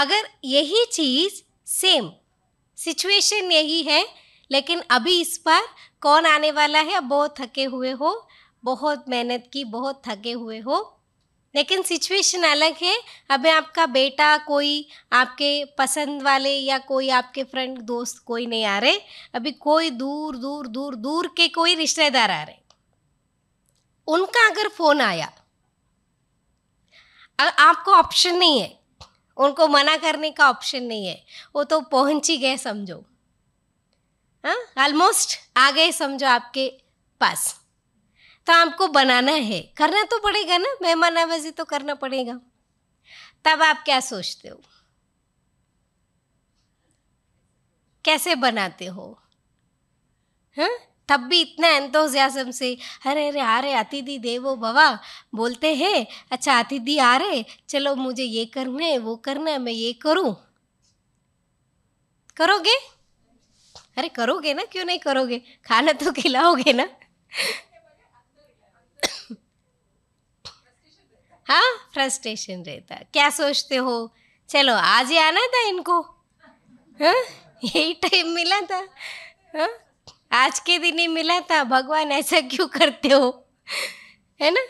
अगर यही चीज़ सेम सिचुएशन यही है लेकिन अभी इस बार कौन आने वाला है बहुत थके हुए हो बहुत मेहनत की बहुत थके हुए हो लेकिन सिचुएशन अलग है अभी आपका बेटा कोई आपके पसंद वाले या कोई आपके फ्रेंड दोस्त कोई नहीं आ रहे अभी कोई दूर दूर दूर दूर के कोई रिश्तेदार आ रहे उनका अगर फ़ोन आया आपको ऑप्शन नहीं है उनको मना करने का ऑप्शन नहीं है वो तो पहुंच ही गए समझो ऑलमोस्ट हाँ, आ गए समझो आपके पास तो आपको बनाना है करना तो पड़ेगा ना मेहमान आवाजी तो करना पड़ेगा तब आप क्या सोचते हो कैसे बनाते हो हाँ तब भी इतना एंतोजियाजम से अरे अरे आ रहे अतिथि देवो भवा बोलते हैं अच्छा अतिथि आ रहे चलो मुझे ये करना है वो करना है मैं ये करूँ करोगे अरे करोगे ना क्यों नहीं करोगे खाना तो खिलाओगे ना हाँ फ्रस्ट्रेशन रहता क्या सोचते हो चलो आज ही आना था इनको हाँ यही टाइम मिला था हाँ आज के दिन ही मिला था भगवान ऐसा क्यों करते हो है ना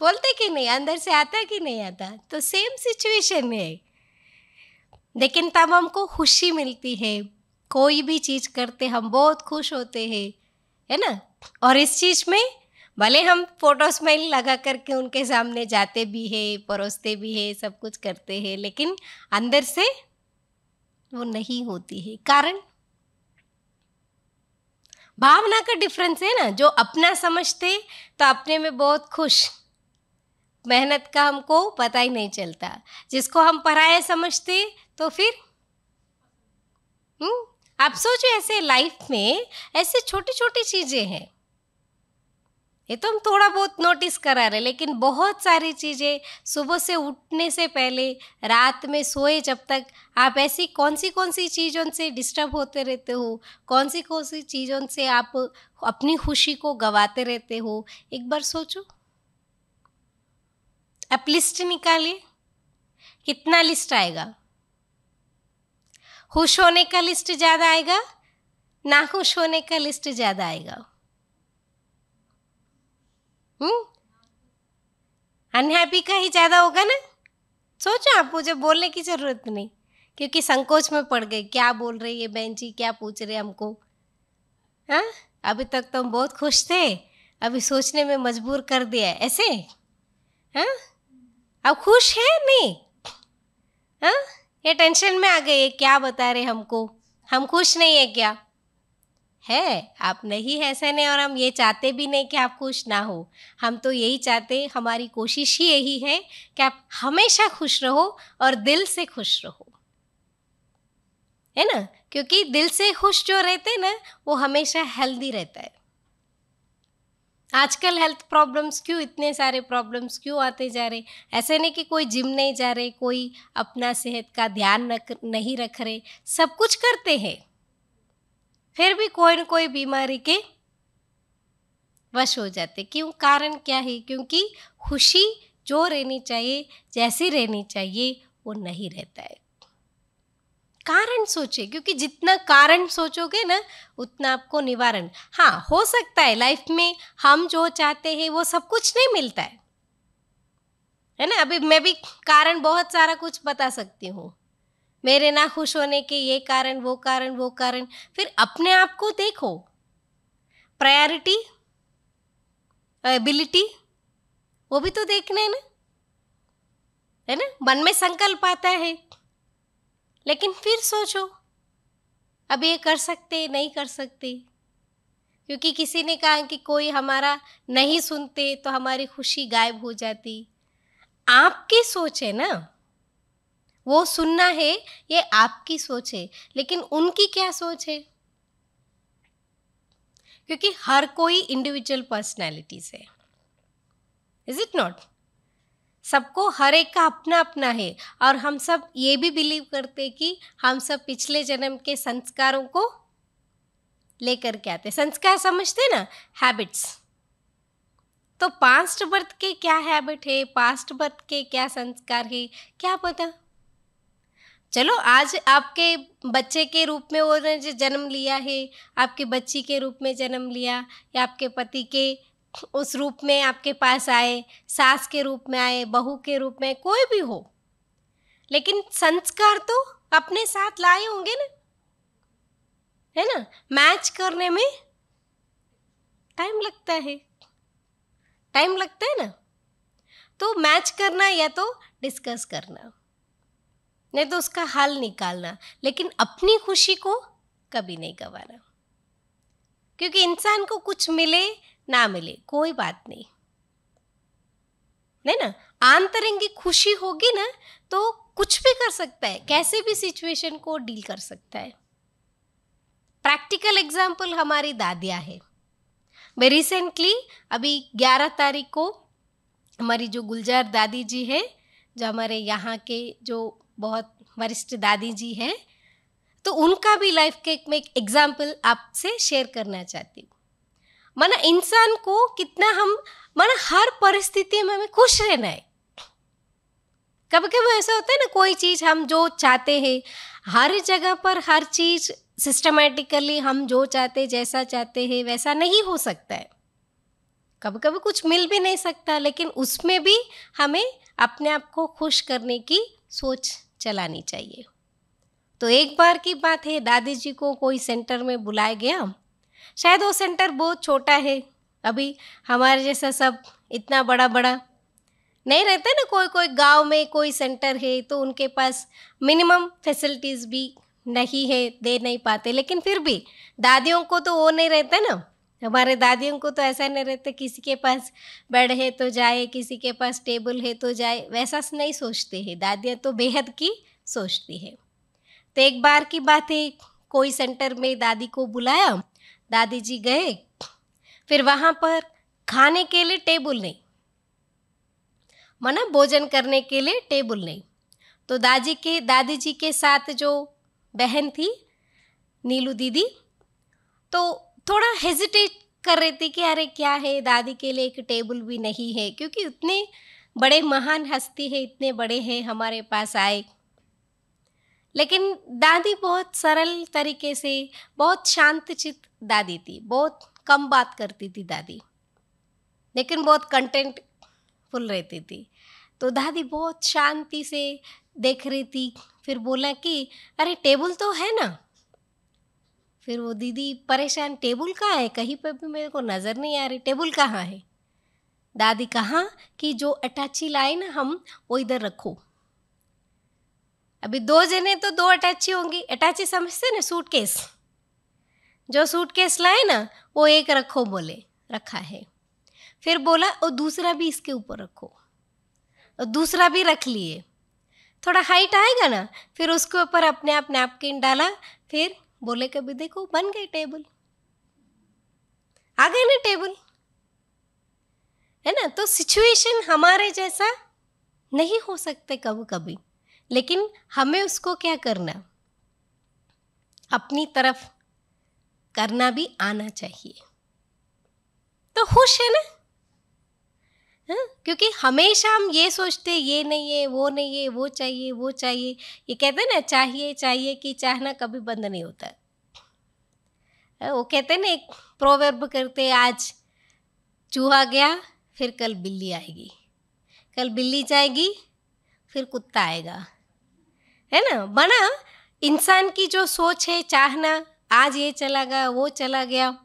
बोलते कि नहीं अंदर से आता कि नहीं आता तो सेम सिचुएशन है लेकिन तब हमको खुशी मिलती है कोई भी चीज़ करते हम बहुत खुश होते हैं है ना और इस चीज़ में भले हम फोटो स्माइल लगा करके उनके सामने जाते भी है परोसते भी है सब कुछ करते हैं लेकिन अंदर से वो नहीं होती है कारण भावना का डिफरेंस है ना जो अपना समझते तो अपने में बहुत खुश मेहनत का हमको पता ही नहीं चलता जिसको हम पराया समझते तो फिर हुँ? हम्म, आप सोचो ऐसे लाइफ में ऐसे छोटी छोटी चीज़ें हैं ये तो हम थोड़ा बहुत नोटिस करा रहे लेकिन बहुत सारी चीज़ें सुबह से उठने से पहले रात में सोए जब तक आप ऐसी कौन सी कौन सी चीज़ों से डिस्टर्ब होते रहते हो कौन सी कौन सी चीज़ों से आप अपनी खुशी को गवाते रहते हो एक बार सोचो आप लिस्ट निकालिए कितना लिस्ट आएगा खुश होने का लिस्ट ज़्यादा आएगा ना खुश होने का लिस्ट ज़्यादा आएगा हम्म? अनहैप्पी का ही ज़्यादा होगा ना सोचो आप मुझे बोलने की ज़रूरत नहीं क्योंकि संकोच में पड़ गए क्या बोल रही है बहन जी क्या पूछ रहे हमको हाँ अभी तक तो हम बहुत खुश थे अभी सोचने में मजबूर कर दिया ऐसे हाँ अब खुश है नहीं हाँ ये टेंशन में आ गए क्या बता रहे हमको हम खुश नहीं है क्या है आप नहीं है सहने और हम ये चाहते भी नहीं कि आप खुश ना हो हम तो यही चाहते हमारी कोशिश ही यही है कि आप हमेशा खुश रहो और दिल से खुश रहो है ना क्योंकि दिल से खुश जो रहते हैं ना वो हमेशा हेल्दी रहता है आजकल हेल्थ प्रॉब्लम्स क्यों इतने सारे प्रॉब्लम्स क्यों आते जा रहे ऐसे नहीं कि कोई जिम नहीं जा रहे कोई अपना सेहत का ध्यान रख नहीं रख रहे सब कुछ करते हैं फिर भी कोई ना कोई बीमारी के वश हो जाते क्यों कारण क्या है क्योंकि खुशी जो रहनी चाहिए जैसी रहनी चाहिए वो नहीं रहता है कारण सोचे क्योंकि जितना कारण सोचोगे ना उतना आपको निवारण हाँ हो सकता है लाइफ में हम जो चाहते हैं वो सब कुछ नहीं मिलता है है ना अभी मैं भी कारण बहुत सारा कुछ बता सकती हूँ मेरे ना खुश होने के ये कारण वो कारण वो कारण फिर अपने आप को देखो प्रायोरिटी एबिलिटी वो भी तो देखना है ना है ना मन में संकल्प आता है लेकिन फिर सोचो अब ये कर सकते नहीं कर सकते क्योंकि किसी ने कहा कि कोई हमारा नहीं सुनते तो हमारी खुशी गायब हो जाती आपकी सोच है ना वो सुनना है ये आपकी सोच है लेकिन उनकी क्या सोच है क्योंकि हर कोई इंडिविजुअल पर्सनैलिटीज है इज इट नॉट सबको हर एक का अपना अपना है और हम सब ये भी बिलीव करते कि हम सब पिछले जन्म के संस्कारों को लेकर के आते संस्कार समझते ना हैबिट्स तो पास्ट बर्थ के क्या हैबिट है पास्ट बर्थ के क्या संस्कार है क्या पता चलो आज आपके बच्चे के रूप में उन्होंने जन्म लिया है आपके बच्ची के रूप में जन्म लिया या आपके पति के उस रूप में आपके पास आए सास के रूप में आए बहू के रूप में कोई भी हो लेकिन संस्कार तो अपने साथ लाए होंगे ना है ना मैच करने में टाइम लगता है टाइम लगता है ना तो मैच करना या तो डिस्कस करना नहीं तो उसका हाल निकालना लेकिन अपनी खुशी को कभी नहीं गंवाना क्योंकि इंसान को कुछ मिले ना मिले कोई बात नहीं नहीं ना आंतरंगिक खुशी होगी ना तो कुछ भी कर सकता है कैसे भी सिचुएशन को डील कर सकता है प्रैक्टिकल एग्जाम्पल हमारी दादिया है मैं रिसेंटली अभी 11 तारीख को हमारी जो गुलजार दादी जी है जो हमारे यहाँ के जो बहुत वरिष्ठ दादी जी हैं तो उनका भी लाइफ के में एक एग्जाम्पल आपसे शेयर करना चाहती हूँ माना इंसान को कितना हम माना हर परिस्थिति में हमें खुश रहना है कभी कभी ऐसा होता है ना कोई चीज़ हम जो चाहते हैं हर जगह पर हर चीज़ सिस्टमेटिकली हम जो चाहते जैसा चाहते हैं वैसा नहीं हो सकता है कभी कभी कुछ मिल भी नहीं सकता लेकिन उसमें भी हमें अपने आप को खुश करने की सोच चलानी चाहिए तो एक बार की बात है दादी जी को कोई सेंटर में बुलाया गया शायद वो सेंटर बहुत छोटा है अभी हमारे जैसा सब इतना बड़ा बड़ा नहीं रहता ना कोई कोई गांव में कोई सेंटर है तो उनके पास मिनिमम फैसिलिटीज़ भी नहीं है दे नहीं पाते लेकिन फिर भी दादियों को तो वो नहीं रहता ना हमारे दादियों को तो ऐसा नहीं रहता किसी के पास बेड है तो जाए किसी के पास टेबल है तो जाए वैसा नहीं सोचते हैं दादियाँ तो बेहद की सोचती है तो एक बार की बात है कोई सेंटर में दादी को बुलाया दादी जी गए फिर वहाँ पर खाने के लिए टेबल नहीं मना भोजन करने के लिए टेबल नहीं तो दादी के दादी जी के साथ जो बहन थी नीलू दीदी तो थोड़ा हेजिटेट कर रही थी कि अरे क्या है दादी के लिए एक टेबल भी नहीं है क्योंकि उतने बड़े महान हस्ती है इतने बड़े हैं हमारे पास आए लेकिन दादी बहुत सरल तरीके से बहुत शांतचित दादी थी बहुत कम बात करती थी दादी लेकिन बहुत कंटेंट फुल रहती थी तो दादी बहुत शांति से देख रही थी फिर बोला कि अरे टेबल तो है ना फिर वो दीदी परेशान टेबल कहाँ है कहीं पर भी मेरे को नज़र नहीं आ रही टेबल कहाँ है दादी कहा कि जो अटैची लाए ना हम वो इधर रखो अभी दो जने तो दो अटैची होंगी अटैची समझते ना सूटकेस जो सूटकेस लाए ना वो एक रखो बोले रखा है फिर बोला और दूसरा भी इसके ऊपर रखो और दूसरा भी रख लिए थोड़ा हाइट आएगा ना फिर उसके ऊपर अपने आप नैपकिन डाला फिर बोले कभी देखो बन गए टेबल आ गए ना टेबल है ना तो सिचुएशन हमारे जैसा नहीं हो सकते कभी कभी लेकिन हमें उसको क्या करना अपनी तरफ करना भी आना चाहिए तो खुश है ना है हाँ, क्योंकि हमेशा हम ये सोचते ये नहीं है वो नहीं है वो चाहिए वो चाहिए ये कहते हैं ना चाहिए चाहिए कि चाहना कभी बंद नहीं होता है हाँ, वो कहते हैं ना एक प्रोवर्ब करते आज चूहा गया फिर कल बिल्ली आएगी कल बिल्ली जाएगी फिर कुत्ता आएगा है ना बना इंसान की जो सोच है चाहना आज ये चला गया वो चला गया है?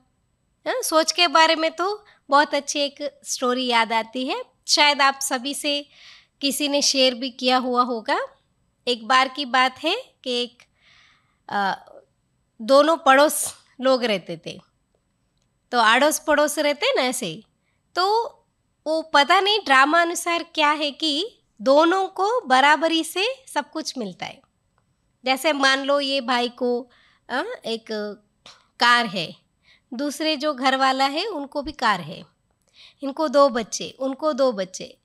हाँ, सोच के बारे में तो बहुत अच्छी एक स्टोरी याद आती है शायद आप सभी से किसी ने शेयर भी किया हुआ होगा एक बार की बात है कि एक आ, दोनों पड़ोस लोग रहते थे तो आड़ोस पड़ोस रहते ना ऐसे तो वो पता नहीं ड्रामा अनुसार क्या है कि दोनों को बराबरी से सब कुछ मिलता है जैसे मान लो ये भाई को आ, एक कार है दूसरे जो घर वाला है उनको भी कार है इनको दो बच्चे उनको दो बच्चे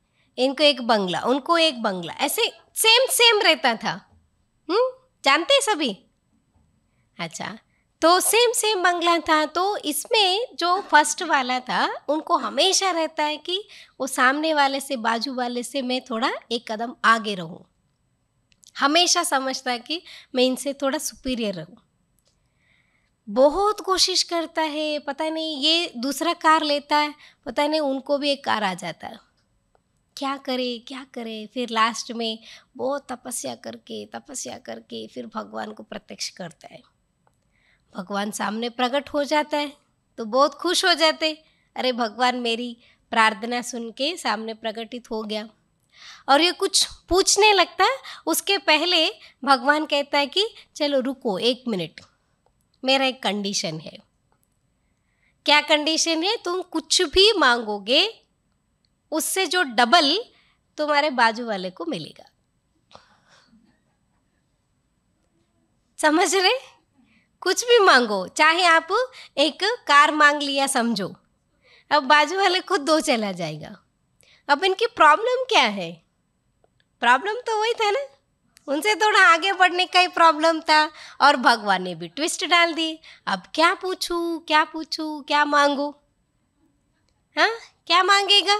इनको एक बंगला उनको एक बंगला ऐसे सेम सेम रहता था हुँ? हम्म? जानते सभी अच्छा तो सेम सेम बंगला था तो इसमें जो फर्स्ट वाला था उनको हमेशा रहता है कि वो सामने वाले से बाजू वाले से मैं थोड़ा एक कदम आगे रहूँ हमेशा समझता है कि मैं इनसे थोड़ा सुपीरियर रहूँ बहुत कोशिश करता है पता नहीं ये दूसरा कार लेता है पता नहीं उनको भी एक कार आ जाता है क्या करे क्या करे फिर लास्ट में बहुत तपस्या करके तपस्या करके फिर भगवान को प्रत्यक्ष करता है भगवान सामने प्रकट हो जाता है तो बहुत खुश हो जाते अरे भगवान मेरी प्रार्थना सुन के सामने प्रकटित हो गया और ये कुछ पूछने लगता है उसके पहले भगवान कहता है कि चलो रुको एक मिनट मेरा एक कंडीशन है क्या कंडीशन है तुम कुछ भी मांगोगे उससे जो डबल तुम्हारे बाजू वाले को मिलेगा समझ रहे कुछ भी मांगो चाहे आप एक कार मांग लिया समझो अब बाजू वाले को दो चला जाएगा अब इनकी प्रॉब्लम क्या है प्रॉब्लम तो वही था ना उनसे थोड़ा आगे बढ़ने का ही प्रॉब्लम था और भगवान ने भी ट्विस्ट डाल दी अब क्या पूछू क्या पूछू क्या मांगू हाँ क्या मांगेगा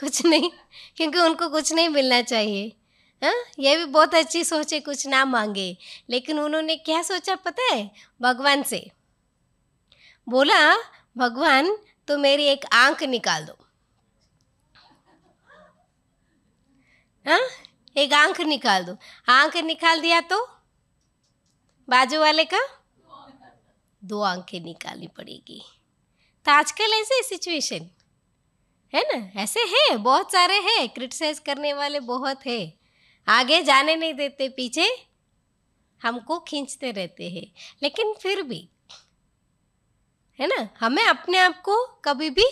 कुछ नहीं क्योंकि उनको कुछ नहीं मिलना चाहिए हाँ ये भी बहुत अच्छी सोच है कुछ ना मांगे लेकिन उन्होंने क्या सोचा पता है भगवान से बोला भगवान तो मेरी एक आंख निकाल दो हाँ एक आंख निकाल दो आंख निकाल दिया तो बाजू वाले का दो आंखें निकालनी पड़ेगी तो आजकल ऐसे सिचुएशन है ना ऐसे है बहुत सारे हैं क्रिटिसाइज करने वाले बहुत है आगे जाने नहीं देते पीछे हमको खींचते रहते हैं लेकिन फिर भी है ना हमें अपने आप को कभी भी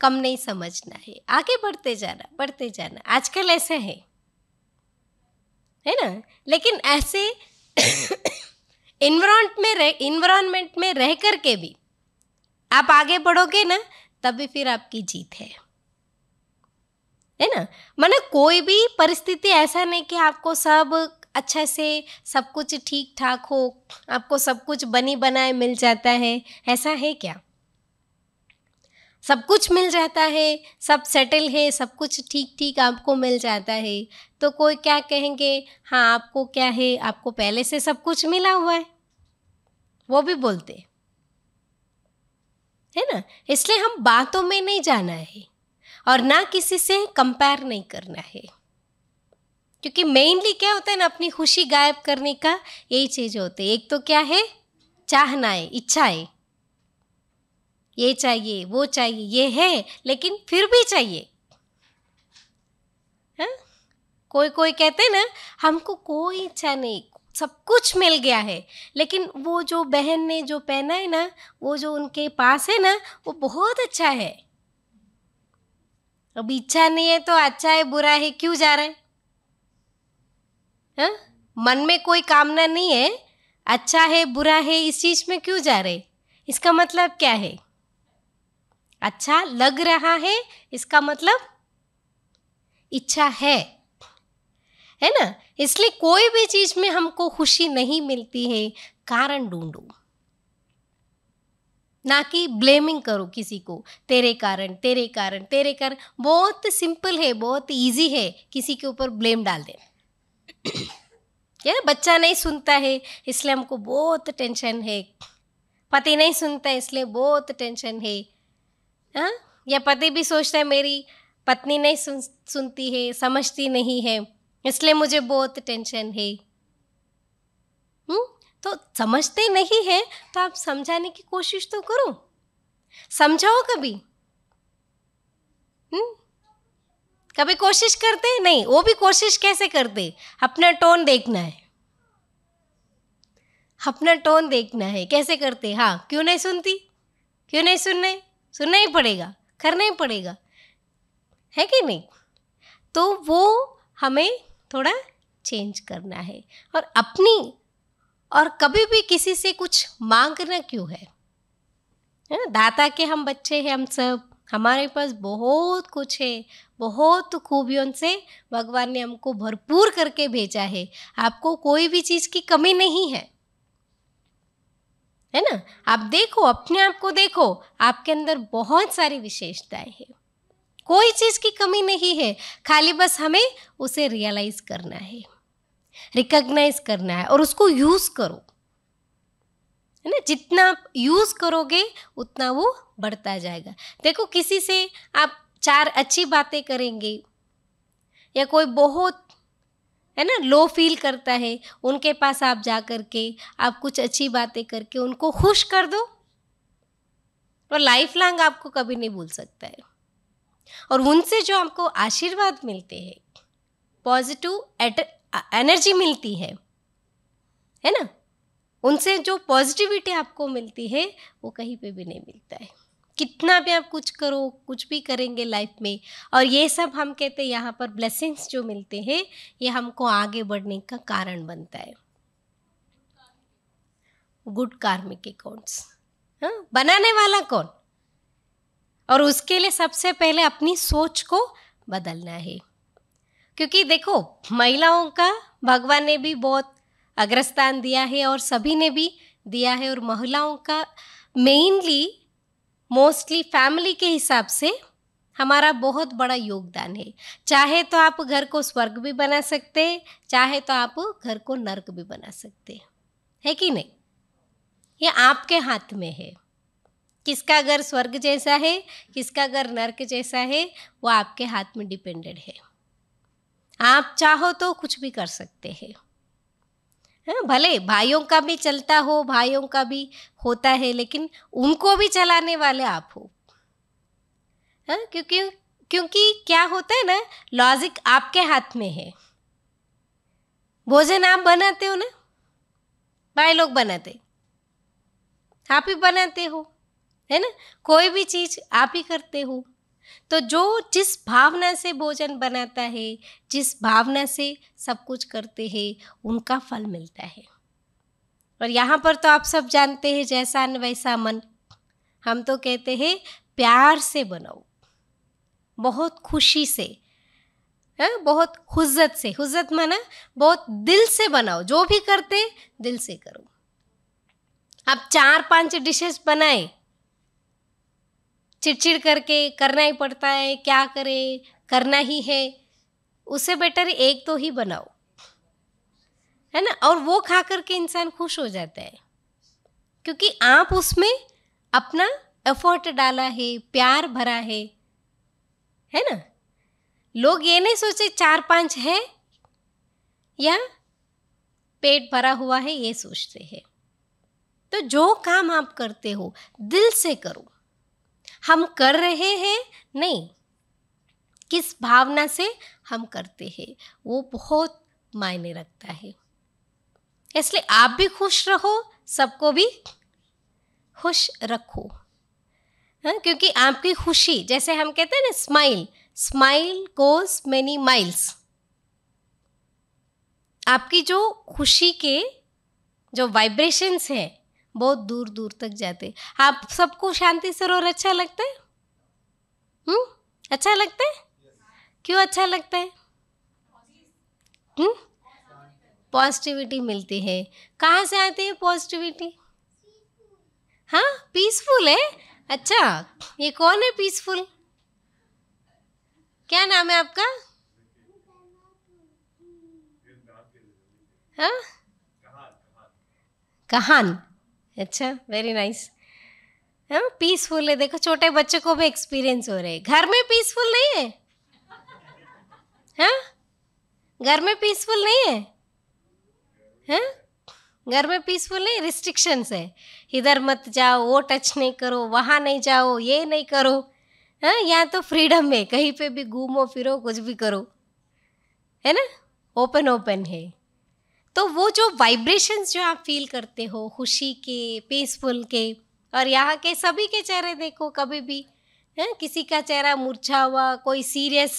कम नहीं समझना है आगे बढ़ते जाना बढ़ते जाना आजकल ऐसा है है ना लेकिन ऐसे इन्वरॉन्ट में रह इन्वरॉन्मेंट में रह कर के भी आप आगे बढ़ोगे ना तभी फिर आपकी जीत है है ना मैंने कोई भी परिस्थिति ऐसा नहीं कि आपको सब अच्छा से सब कुछ ठीक ठाक हो आपको सब कुछ बनी बनाए मिल जाता है ऐसा है क्या सब कुछ मिल जाता है सब सेटल है सब कुछ ठीक ठीक आपको मिल जाता है तो कोई क्या कहेंगे हाँ आपको क्या है आपको पहले से सब कुछ मिला हुआ है वो भी बोलते है ना इसलिए हम बातों में नहीं जाना है और ना किसी से कंपेयर नहीं करना है क्योंकि मेनली क्या होता है ना अपनी खुशी गायब करने का यही चीज़ होती है एक तो क्या है चाहना है इच्छा है ये चाहिए वो चाहिए ये है लेकिन फिर भी चाहिए है हाँ? कोई कोई कहते ना हमको कोई इच्छा नहीं सब कुछ मिल गया है लेकिन वो जो बहन ने जो पहना है ना वो जो उनके पास है ना वो बहुत अच्छा है अब इच्छा नहीं है तो अच्छा है बुरा है क्यों जा रहा है हाँ? मन में कोई कामना नहीं है अच्छा है बुरा है इस चीज़ में क्यों जा रहे इसका मतलब क्या है अच्छा लग रहा है इसका मतलब इच्छा है है ना इसलिए कोई भी चीज में हमको खुशी नहीं मिलती है कारण ढूंढो ना कि ब्लेमिंग करो किसी को तेरे कारण तेरे कारण तेरे कारण बहुत सिंपल है बहुत इजी है किसी के ऊपर ब्लेम डाल दे बच्चा नहीं सुनता है इसलिए हमको बहुत टेंशन है पति नहीं सुनता इसलिए बहुत टेंशन है आ? हाँ? या पति भी सोचता है मेरी पत्नी नहीं सुन सुनती है समझती नहीं है इसलिए मुझे बहुत टेंशन है हुँ? हम्म? तो समझते नहीं है तो आप समझाने की कोशिश तो करो समझाओ कभी हुँ? हम्म? कभी कोशिश करते नहीं वो भी कोशिश कैसे करते अपना टोन देखना है अपना टोन देखना है कैसे करते हाँ क्यों नहीं सुनती क्यों नहीं सुन रहे सुनना ही पड़ेगा करना ही पड़ेगा है कि नहीं तो वो हमें थोड़ा चेंज करना है और अपनी और कभी भी किसी से कुछ मांगना क्यों है दाता के हम बच्चे हैं हम सब हमारे पास बहुत कुछ है बहुत खूबियों से भगवान ने हमको भरपूर करके भेजा है आपको कोई भी चीज़ की कमी नहीं है है ना आप देखो अपने आप को देखो आपके अंदर बहुत सारी विशेषताएं हैं कोई चीज़ की कमी नहीं है खाली बस हमें उसे रियलाइज करना है रिकॉग्नाइज करना है और उसको यूज़ करो है ना जितना आप यूज़ करोगे उतना वो बढ़ता जाएगा देखो किसी से आप चार अच्छी बातें करेंगे या कोई बहुत है ना लो फील करता है उनके पास आप जा कर के आप कुछ अच्छी बातें करके उनको खुश कर दो और लाइफ लॉन्ग आपको कभी नहीं भूल सकता है और उनसे जो आपको आशीर्वाद मिलते हैं पॉजिटिव एनर्जी मिलती है है ना उनसे जो पॉजिटिविटी आपको मिलती है वो कहीं पे भी नहीं मिलता है कितना भी आप कुछ करो कुछ भी करेंगे लाइफ में और ये सब हम कहते हैं यहाँ पर ब्लेसिंग्स जो मिलते हैं ये हमको आगे बढ़ने का कारण बनता है गुड कार्मिक अकाउंट्स बनाने वाला कौन और उसके लिए सबसे पहले अपनी सोच को बदलना है क्योंकि देखो महिलाओं का भगवान ने भी बहुत अग्रस्थान दिया है और सभी ने भी दिया है और महिलाओं का मेनली मोस्टली फैमिली के हिसाब से हमारा बहुत बड़ा योगदान है चाहे तो आप घर को स्वर्ग भी बना सकते हैं चाहे तो आप घर को नर्क भी बना सकते हैं है कि नहीं ये आपके हाथ में है किसका घर स्वर्ग जैसा है किसका घर नर्क जैसा है वो आपके हाथ में डिपेंडेड है आप चाहो तो कुछ भी कर सकते हैं है हाँ, भले भाइयों का भी चलता हो भाइयों का भी होता है लेकिन उनको भी चलाने वाले आप हो है हाँ, क्योंकि क्योंकि क्या होता है ना लॉजिक आपके हाथ में है भोजन आप बनाते हो ना भाई लोग बनाते आप ही बनाते हो है ना कोई भी चीज़ आप ही करते हो तो जो जिस भावना से भोजन बनाता है जिस भावना से सब कुछ करते हैं उनका फल मिलता है और यहाँ पर तो आप सब जानते हैं जैसा न वैसा मन हम तो कहते हैं प्यार से बनाओ बहुत खुशी से है हाँ, बहुत हुज्जत से हुज्जत माना बहुत दिल से बनाओ जो भी करते दिल से करो आप चार पांच डिशेस बनाए चिड़चिड़ करके करना ही पड़ता है क्या करें करना ही है उससे बेटर एक तो ही बनाओ है ना और वो खा करके इंसान खुश हो जाता है क्योंकि आप उसमें अपना एफर्ट डाला है प्यार भरा है है ना लोग ये नहीं सोचे चार पांच है या पेट भरा हुआ है ये सोचते हैं तो जो काम आप करते हो दिल से करो हम कर रहे हैं नहीं किस भावना से हम करते हैं वो बहुत मायने रखता है इसलिए आप भी खुश रहो सबको भी खुश रखो हाँ क्योंकि आपकी खुशी जैसे हम कहते हैं ना smile smile goes many miles आपकी जो खुशी के जो वाइब्रेशंस हैं बहुत दूर दूर तक जाते आप सबको शांति सरोवर अच्छा लगता है हुँ? हम्म? अच्छा लगता है क्यों अच्छा लगता है हम्म? पॉजिटिविटी मिलती है कहाँ से आती है पॉजिटिविटी हाँ पीसफुल है अच्छा ये कौन है पीसफुल क्या नाम है आपका हाँ कहान अच्छा वेरी नाइस हाँ पीसफुल है देखो छोटे बच्चों को भी एक्सपीरियंस हो रहे है घर में पीसफुल नहीं है हाँ घर में पीसफुल नहीं है हाँ घर में पीसफुल नहीं रिस्ट्रिक्शंस है इधर मत जाओ वो टच नहीं करो वहाँ नहीं जाओ ये नहीं करो हाँ यहाँ तो फ्रीडम है कहीं पे भी घूमो फिरो कुछ भी करो है ना ओपन ओपन है तो वो जो वाइब्रेशंस जो आप फील करते हो खुशी के पीसफुल के और यहाँ के सभी के चेहरे देखो कभी भी है किसी का चेहरा मुरझा हुआ कोई सीरियस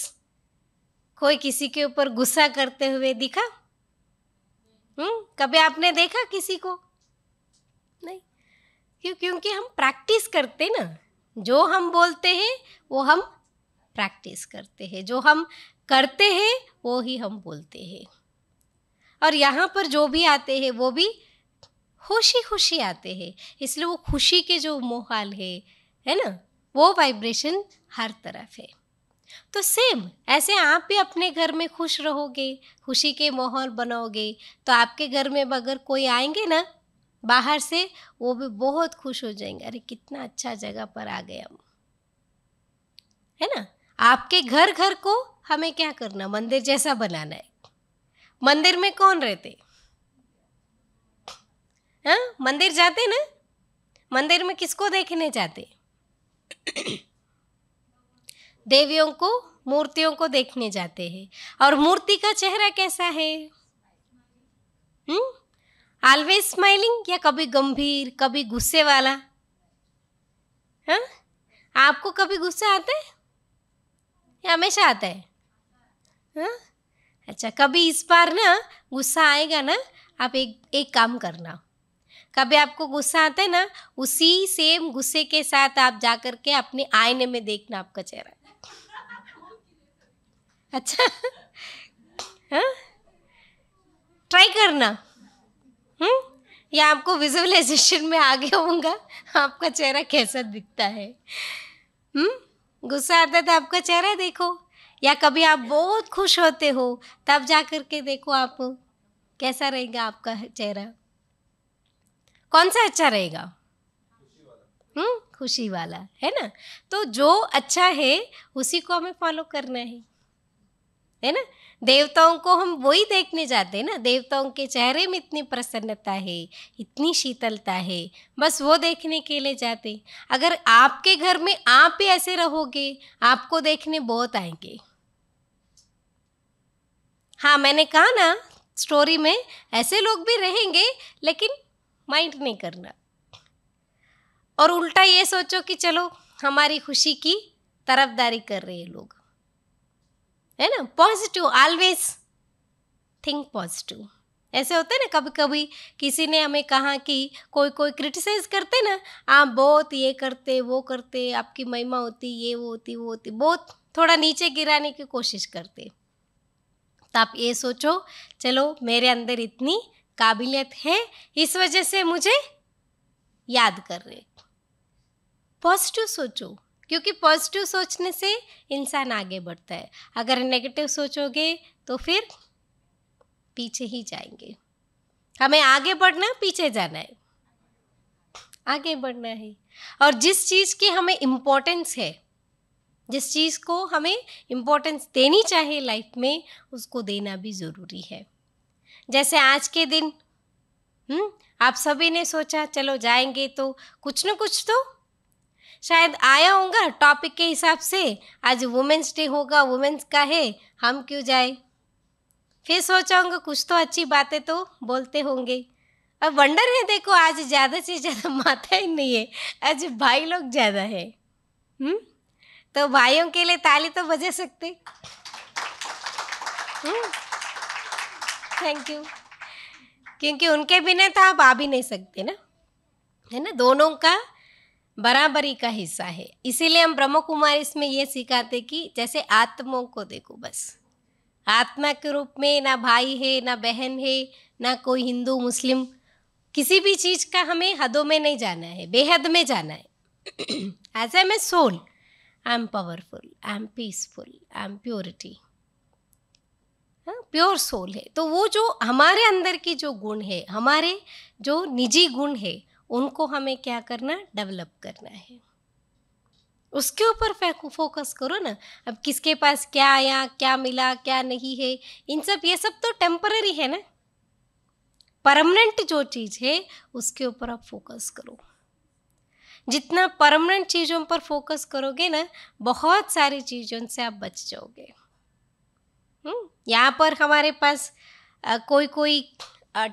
कोई किसी के ऊपर गुस्सा करते हुए दिखा हम्म कभी आपने देखा किसी को नहीं क्यों क्योंकि हम प्रैक्टिस करते ना जो हम बोलते हैं वो हम प्रैक्टिस करते हैं जो हम करते हैं वो ही हम बोलते हैं और यहाँ पर जो भी आते हैं वो भी खुशी खुशी आते हैं इसलिए वो खुशी के जो माहौल है है ना वो वाइब्रेशन हर तरफ है तो सेम ऐसे आप भी अपने घर में खुश रहोगे खुशी के माहौल बनाओगे तो आपके घर में अगर कोई आएंगे ना बाहर से वो भी बहुत खुश हो जाएंगे अरे कितना अच्छा जगह पर आ गए हम है ना आपके घर घर को हमें क्या करना मंदिर जैसा बनाना है मंदिर में कौन रहते हाँ मंदिर जाते ना मंदिर में किसको देखने जाते देवियों को मूर्तियों को देखने जाते हैं और मूर्ति का चेहरा कैसा है ऑलवेज स्माइलिंग हम्म? या कभी गंभीर कभी गुस्से वाला हा? आपको कभी गुस्सा आता है या हमेशा आता है हा? अच्छा कभी इस बार ना गुस्सा आएगा ना आप एक एक काम करना कभी आपको गुस्सा आता है ना उसी सेम गुस्से के साथ आप जा कर के अपने आईने में देखना आपका चेहरा अच्छा हाँ ट्राई करना हम्म या आपको विजुअलाइजेशन में आगे होगा आपका चेहरा कैसा दिखता है हम्म गुस्सा आता था तो आपका चेहरा देखो या कभी आप बहुत खुश होते हो तब जा करके देखो आप कैसा रहेगा आपका चेहरा कौन सा अच्छा रहेगा हम्म खुशी वाला है ना तो जो अच्छा है उसी को हमें फॉलो करना है है ना देवताओं को हम वही देखने जाते हैं ना देवताओं के चेहरे में इतनी प्रसन्नता है इतनी शीतलता है बस वो देखने के लिए जाते अगर आपके घर में आप ही ऐसे रहोगे आपको देखने बहुत आएंगे हाँ मैंने कहा ना स्टोरी में ऐसे लोग भी रहेंगे लेकिन माइंड नहीं करना और उल्टा ये सोचो कि चलो हमारी खुशी की तरफदारी कर रहे हैं लोग है ना पॉजिटिव ऑलवेज थिंक पॉजिटिव ऐसे होते ना कभी कभी किसी ने हमें कहा कि कोई कोई क्रिटिसाइज़ करते ना आप बहुत ये करते वो करते आपकी महिमा होती ये वो होती वो होती बहुत थोड़ा नीचे गिराने की कोशिश करते तो आप ये सोचो चलो मेरे अंदर इतनी काबिलियत है इस वजह से मुझे याद कर रहे पॉजिटिव सोचो क्योंकि पॉजिटिव सोचने से इंसान आगे बढ़ता है अगर नेगेटिव सोचोगे तो फिर पीछे ही जाएंगे हमें आगे बढ़ना पीछे जाना है आगे बढ़ना है और जिस चीज़ की हमें इम्पोर्टेंस है जिस चीज़ को हमें इम्पोर्टेंस देनी चाहिए लाइफ में उसको देना भी ज़रूरी है जैसे आज के दिन हुँ? हम्म, आप सभी ने सोचा चलो जाएंगे तो कुछ ना कुछ तो शायद आया होगा टॉपिक के हिसाब से आज वुमेंस डे होगा वुमेंस का है हम क्यों जाए फिर सोचा होगा कुछ तो अच्छी बातें तो बोलते होंगे अब वंडर है देखो आज ज़्यादा से ज़्यादा माता ही नहीं है आज भाई लोग ज़्यादा है हुँ? हम्म? तो भाइयों के लिए ताली तो बजा सकते थैंक हम्म? यू क्योंकि उनके बिना तो आप आ भी नहीं सकते ना है ना दोनों का बराबरी का हिस्सा है इसीलिए हम ब्रह्म कुमार इसमें यह सिखाते कि जैसे आत्माओं को देखो बस आत्मा के रूप में ना भाई है ना बहन है ना कोई हिंदू मुस्लिम किसी भी चीज़ का हमें हदों में नहीं जाना है बेहद में जाना है as am a soul I am powerful I am peaceful I am purity pure soul है तो वो जो हमारे अंदर की जो गुण है हमारे जो निजी गुण है उनको हमें क्या करना डेवलप करना है उसके ऊपर फोकस करो ना अब किसके पास क्या आया क्या मिला क्या नहीं है इन सब ये सब तो टेम्पररी है ना परमानेंट जो चीज़ है उसके ऊपर आप फोकस करो जितना परमानेंट चीज़ों पर फोकस करोगे ना बहुत सारी चीज़ों से आप बच जाओगे हम्म, यहाँ पर हमारे पास आ, कोई कोई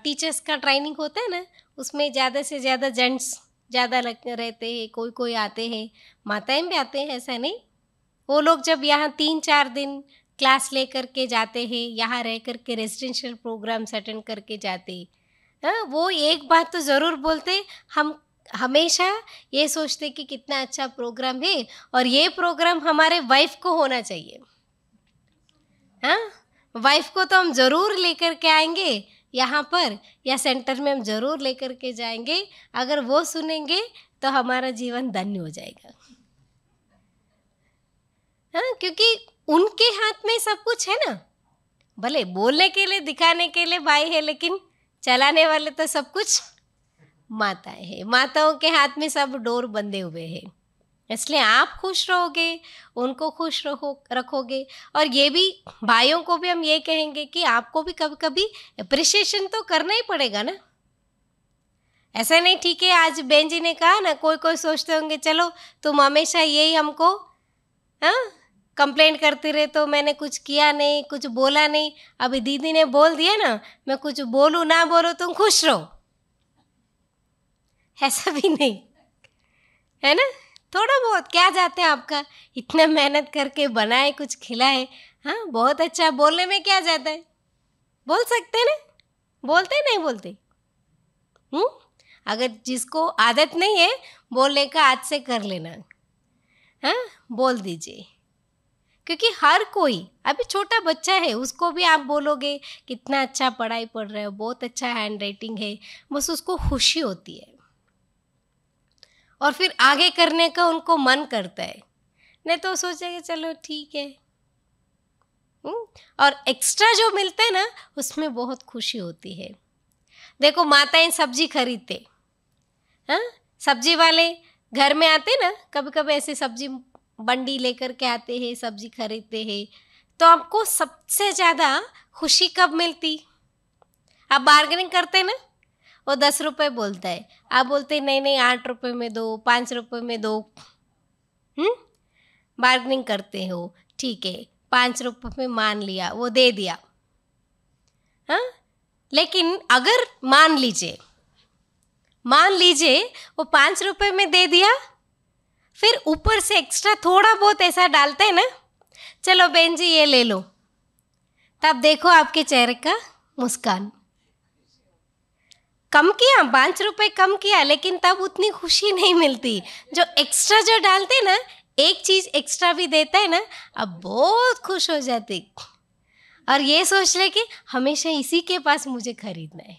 टीचर्स का ट्रेनिंग होता है ना उसमें ज़्यादा से ज़्यादा जेंट्स ज़्यादा लग रहते हैं कोई कोई आते हैं माताएं भी आते हैं ऐसा नहीं वो लोग जब यहाँ तीन चार दिन क्लास ले कर के जाते हैं यहाँ रह कर के रेजिडेंशियल प्रोग्राम्स अटेंड करके जाते हैं हाँ, वो एक बात तो ज़रूर बोलते हम हमेशा ये सोचते कि कितना अच्छा प्रोग्राम है और ये प्रोग्राम हमारे वाइफ को होना चाहिए हाँ वाइफ को तो हम ज़रूर लेकर के आएंगे यहाँ पर या सेंटर में हम ज़रूर लेकर के जाएंगे अगर वो सुनेंगे तो हमारा जीवन धन्य हो जाएगा हाँ क्योंकि उनके हाथ में सब कुछ है ना भले बोलने के लिए दिखाने के लिए भाई है लेकिन चलाने वाले तो सब कुछ माता है माताओं के हाथ में सब डोर बंधे हुए हैं इसलिए आप खुश रहोगे उनको खुश रहो रखोगे और ये भी भाइयों को भी हम ये कहेंगे कि आपको भी कभी कभी अप्रिशिएशन तो करना ही पड़ेगा ना ऐसा नहीं ठीक है आज बहन जी ने कहा ना कोई कोई सोचते होंगे चलो तुम हमेशा यही हमको हाँ कंप्लेंट करते रहे तो मैंने कुछ किया नहीं कुछ बोला नहीं अभी दीदी ने बोल दिया ना मैं कुछ बोलूँ ना बोलो तुम खुश रहो ऐसा भी नहीं है ना थोड़ा बहुत क्या जाते हैं आपका इतना मेहनत करके बनाए कुछ खिलाए हाँ बहुत अच्छा बोलने में क्या जाता है बोल सकते ना बोलते नहीं बोलते हुँ? हम्म? अगर जिसको आदत नहीं है बोलने का आज से कर लेना हाँ बोल दीजिए क्योंकि हर कोई अभी छोटा बच्चा है उसको भी आप बोलोगे कितना अच्छा पढ़ाई पढ़ रहे हो बहुत अच्छा हैंड राइटिंग है बस उसको खुशी होती है और फिर आगे करने का उनको मन करता है नहीं तो सोचेंगे चलो ठीक है हम्म, और एक्स्ट्रा जो मिलता है ना उसमें बहुत खुशी होती है देखो माताएं सब्जी खरीदते हाँ सब्जी वाले घर में आते ना कभी कभी ऐसे सब्जी बंडी लेकर के आते हैं सब्जी खरीदते हैं तो आपको सबसे ज़्यादा खुशी कब मिलती आप बार्गेनिंग करते ना वो दस रुपये बोलता है आप बोलते नहीं नहीं आठ रुपये में दो पाँच रुपये में दो बार्गनिंग हम्म? करते हो ठीक है पाँच रुपये में मान लिया वो दे दिया हाँ लेकिन अगर मान लीजिए मान लीजिए वो पाँच रुपये में दे दिया फिर ऊपर से एक्स्ट्रा थोड़ा बहुत ऐसा डालते हैं ना चलो बहन जी ये ले लो तब देखो आपके चेहरे का मुस्कान कम किया पाँच रुपए कम किया लेकिन तब उतनी खुशी नहीं मिलती जो एक्स्ट्रा जो डालते ना एक चीज़ एक्स्ट्रा भी देता है ना अब बहुत खुश हो जाते और ये सोच ले कि हमेशा इसी के पास मुझे खरीदना है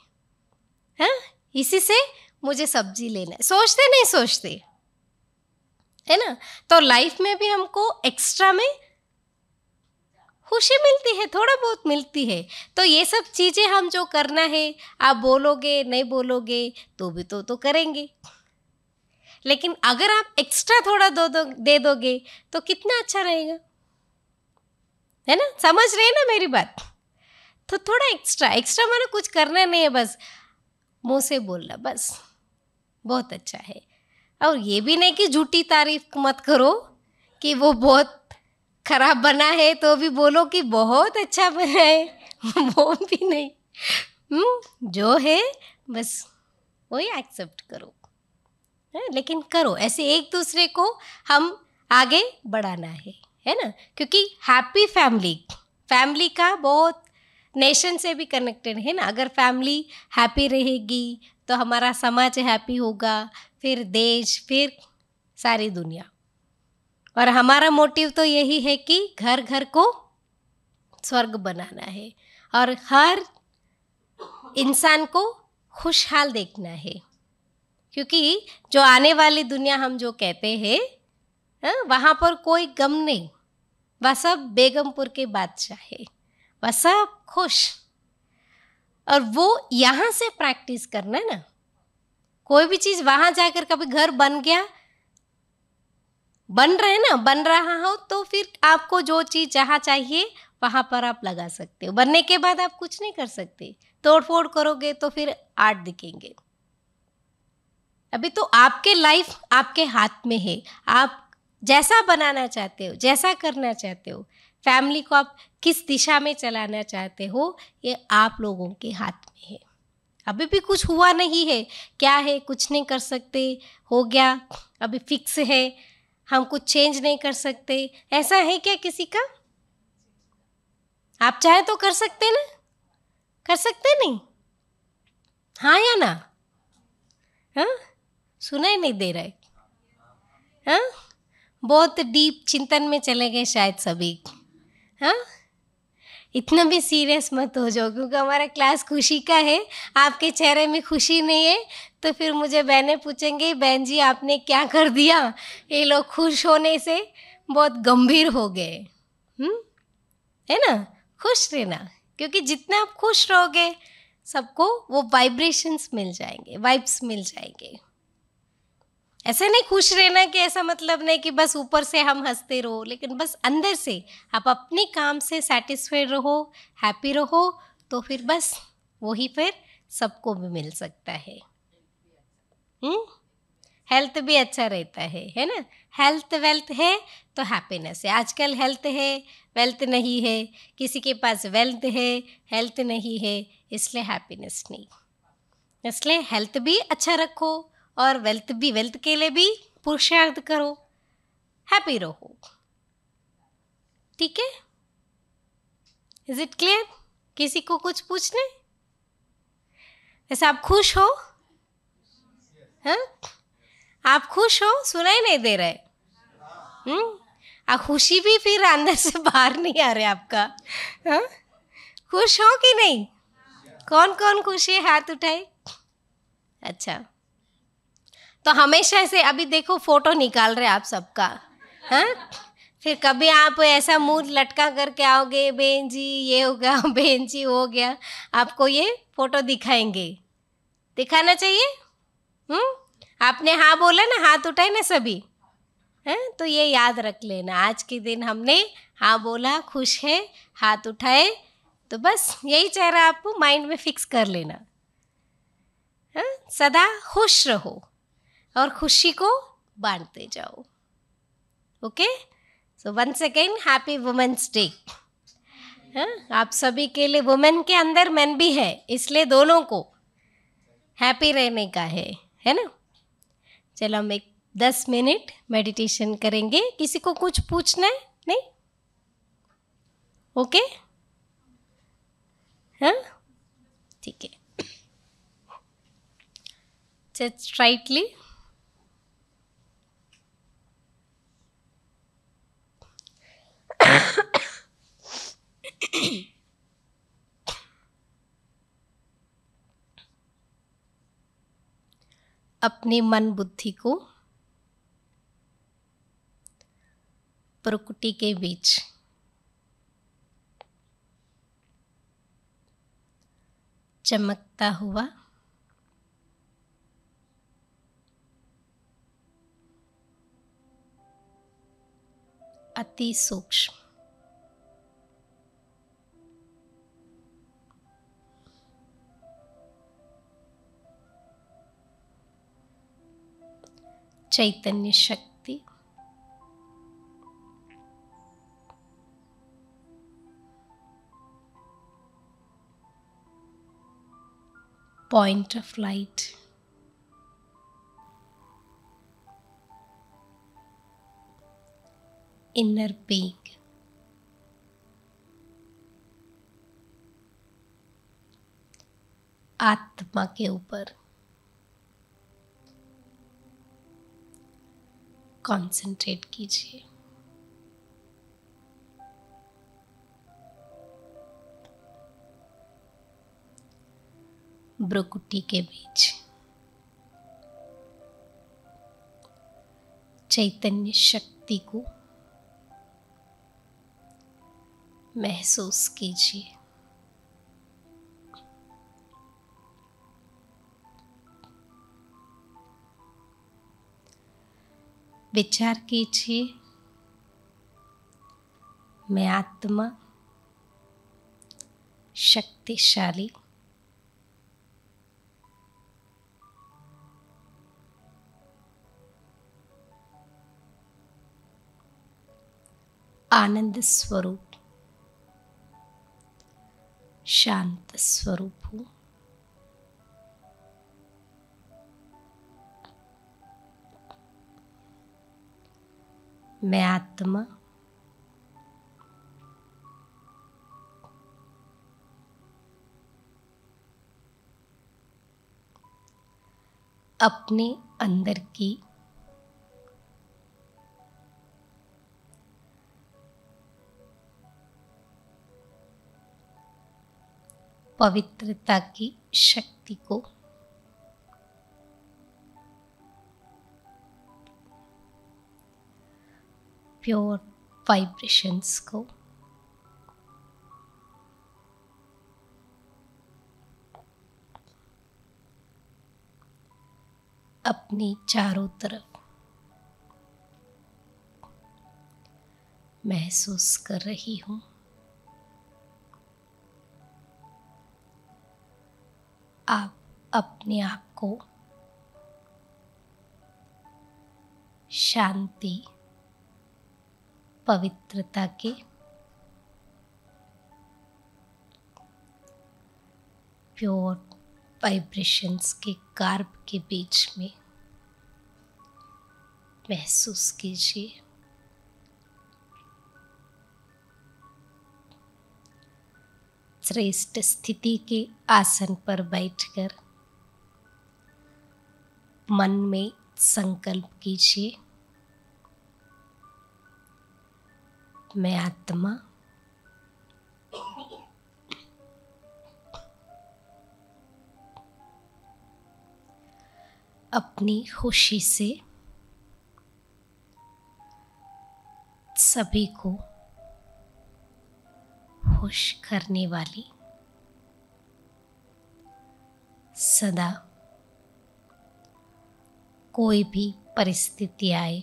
हा? इसी से मुझे सब्जी लेना है सोचते नहीं सोचते है ना तो लाइफ में भी हमको एक्स्ट्रा में खुशी मिलती है थोड़ा बहुत मिलती है तो ये सब चीज़ें हम जो करना है आप बोलोगे नहीं बोलोगे तो भी तो तो करेंगे लेकिन अगर आप एक्स्ट्रा थोड़ा दो दो दे दोगे तो कितना अच्छा रहेगा है ना समझ रहे हैं ना मेरी बात तो थोड़ा एक्स्ट्रा एक्स्ट्रा मैंने कुछ करना नहीं है बस मुँह से बोलना बस बहुत अच्छा है और ये भी नहीं कि झूठी तारीफ मत करो कि वो बहुत खराब बना है तो भी बोलो कि बहुत अच्छा बना है वो भी नहीं हम्म, जो है बस वही एक्सेप्ट करो है हाँ, लेकिन करो ऐसे एक दूसरे को हम आगे बढ़ाना है है ना क्योंकि हैप्पी फैमिली फैमिली का बहुत नेशन से भी कनेक्टेड है ना अगर फैमिली हैप्पी रहेगी तो हमारा समाज हैप्पी होगा फिर देश फिर सारी दुनिया और हमारा मोटिव तो यही है कि घर घर को स्वर्ग बनाना है और हर इंसान को खुशहाल देखना है क्योंकि जो आने वाली दुनिया हम जो कहते हैं हाँ, वहाँ पर कोई गम नहीं वह सब बेगमपुर के बादशाह है वह सब खुश और वो यहाँ से प्रैक्टिस करना है ना कोई भी चीज़ वहाँ जाकर कभी घर बन गया बन रहे ना बन रहा हो तो फिर आपको जो चीज़ जहाँ चाहिए वहां पर आप लगा सकते हो बनने के बाद आप कुछ नहीं कर सकते तोड़ फोड़ करोगे तो फिर आर्ट दिखेंगे अभी तो आपके लाइफ आपके हाथ में है आप जैसा बनाना चाहते हो जैसा करना चाहते हो फैमिली को आप किस दिशा में चलाना चाहते हो ये आप लोगों के हाथ में है अभी भी कुछ हुआ नहीं है क्या है कुछ नहीं कर सकते हो गया अभी फिक्स है हम कुछ चेंज नहीं कर सकते ऐसा है क्या किसी का आप चाहे तो कर सकते ना कर सकते नहीं हाँ या ना हाँ सुनाई नहीं दे रहा है हाँ बहुत डीप चिंतन में चले गए शायद सभी हाँ इतना भी सीरियस मत हो जाओ क्योंकि हमारा क्लास खुशी का है आपके चेहरे में खुशी नहीं है तो फिर मुझे बहनें पूछेंगे बहन जी आपने क्या कर दिया ये लोग खुश होने से बहुत गंभीर हो गए हम्म? है ना खुश रहना क्योंकि जितना आप खुश रहोगे सबको वो वाइब्रेशंस मिल जाएंगे वाइब्स मिल जाएंगे ऐसा नहीं खुश रहना कि ऐसा मतलब नहीं कि बस ऊपर से हम हंसते रहो लेकिन बस अंदर से आप अपने काम से सेटिस्फाइड रहो हैप्पी रहो तो फिर बस वही फिर सबको भी मिल सकता है हेल्थ हम्म? भी अच्छा रहता है है ना हेल्थ वेल्थ है तो हैप्पीनेस है आजकल हेल्थ है वेल्थ नहीं है किसी के पास वेल्थ है हेल्थ नहीं है इसलिए हैप्पीनेस नहीं इसलिए हेल्थ भी अच्छा रखो और वेल्थ भी वेल्थ के लिए भी पुरुषार्थ करो हैप्पी रहो ठीक है इज इट क्लियर किसी को कुछ पूछने वैसे आप खुश हो हा? आप खुश हो सुनाई नहीं दे रहे हम्म खुशी भी फिर अंदर से बाहर नहीं आ रहा आपका हाँ खुश हो कि नहीं कौन कौन खुशी है हाथ उठाए अच्छा तो हमेशा से अभी देखो फोटो निकाल रहे आप सबका हाँ फिर कभी आप ऐसा मुँह लटका करके आओगे बहन जी ये हो गया बहन जी हो गया आपको ये फोटो दिखाएंगे दिखाना चाहिए हम्म आपने हाँ बोला ना हाथ उठाए ना सभी हैं हाँ? तो ये याद रख लेना आज के दिन हमने हाँ बोला खुश है हाथ उठाए तो बस यही चेहरा आपको माइंड में फिक्स कर लेना है? हाँ? सदा खुश रहो और खुशी को बांटते जाओ okay so one second happy women's day आप सभी के लिए वुमेन के अंदर मैन भी है इसलिए दोनों को हैप्पी रहने का है है ना चलो हम एक दस मिनट मेडिटेशन करेंगे किसी को कुछ पूछना है नहीं ओके हाँ ठीक है चेट स्ट्राइटली अपने मन बुद्धि को प्रकृति के बीच चमकता हुआ अति सूक्ष्म चैतन्य शक्ति point of light inner peak आत्मा के ऊपर कंसंट्रेट कीजिए ब्रोकुटी के बीच चैतन्य शक्ति को महसूस कीजिए विचार कीजिए मैं आत्मा शक्तिशाली आनंद स्वरूप शांत स्वरूप हूँ मैं आत्मा अपने अंदर की पवित्रता की शक्ति को प्योर वाइब्रेशंस को अपनी चारों तरफ महसूस कर रही हूँ आप अपने आप को शांति पवित्रता के प्योर वाइब्रेशंस के कार्ब के बीच में महसूस कीजिए श्रेष्ठ स्थिति के आसन पर बैठकर मन में संकल्प कीजिए मैं आत्मा अपनी खुशी से सभी को खुश करने वाली सदा कोई भी परिस्थिति आए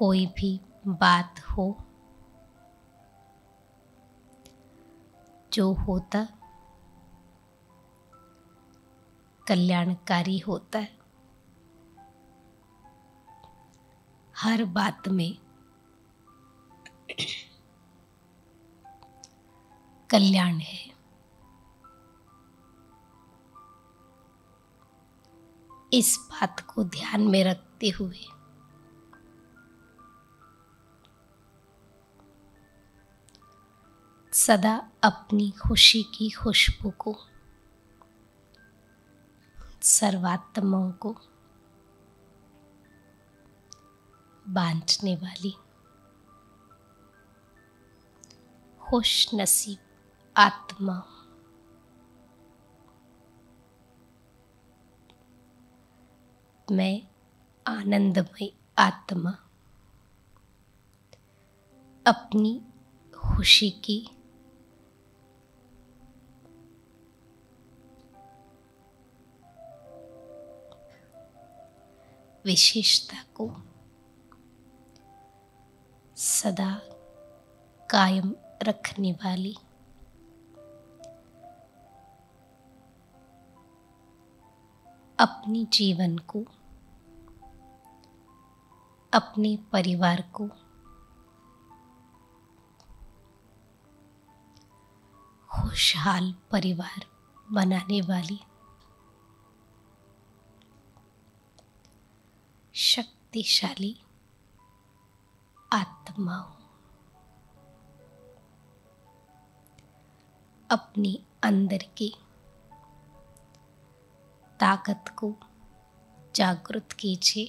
कोई भी बात हो जो होता कल्याणकारी होता है हर बात में कल्याण है इस बात को ध्यान में रखते हुए सदा अपनी खुशी की खुशबू को सर्वात्माओं को बांटने वाली खुश नसीब आत्मा मैं आनंदमय आत्मा अपनी खुशी की विशेषता को सदा कायम रखने वाली अपने जीवन को अपने परिवार को खुशहाल परिवार बनाने वाली शक्तिशाली आत्मा हूं अपनी अंदर की ताकत को जागृत कीजिए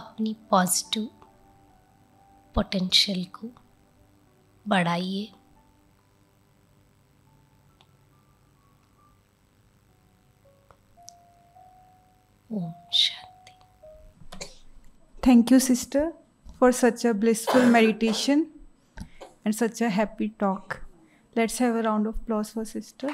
अपनी पॉजिटिव पोटेंशियल को बढ़ाइए Om Shanti. Thank you, sister, for such a blissful meditation and such a happy talk. Let's have a round of applause for sister.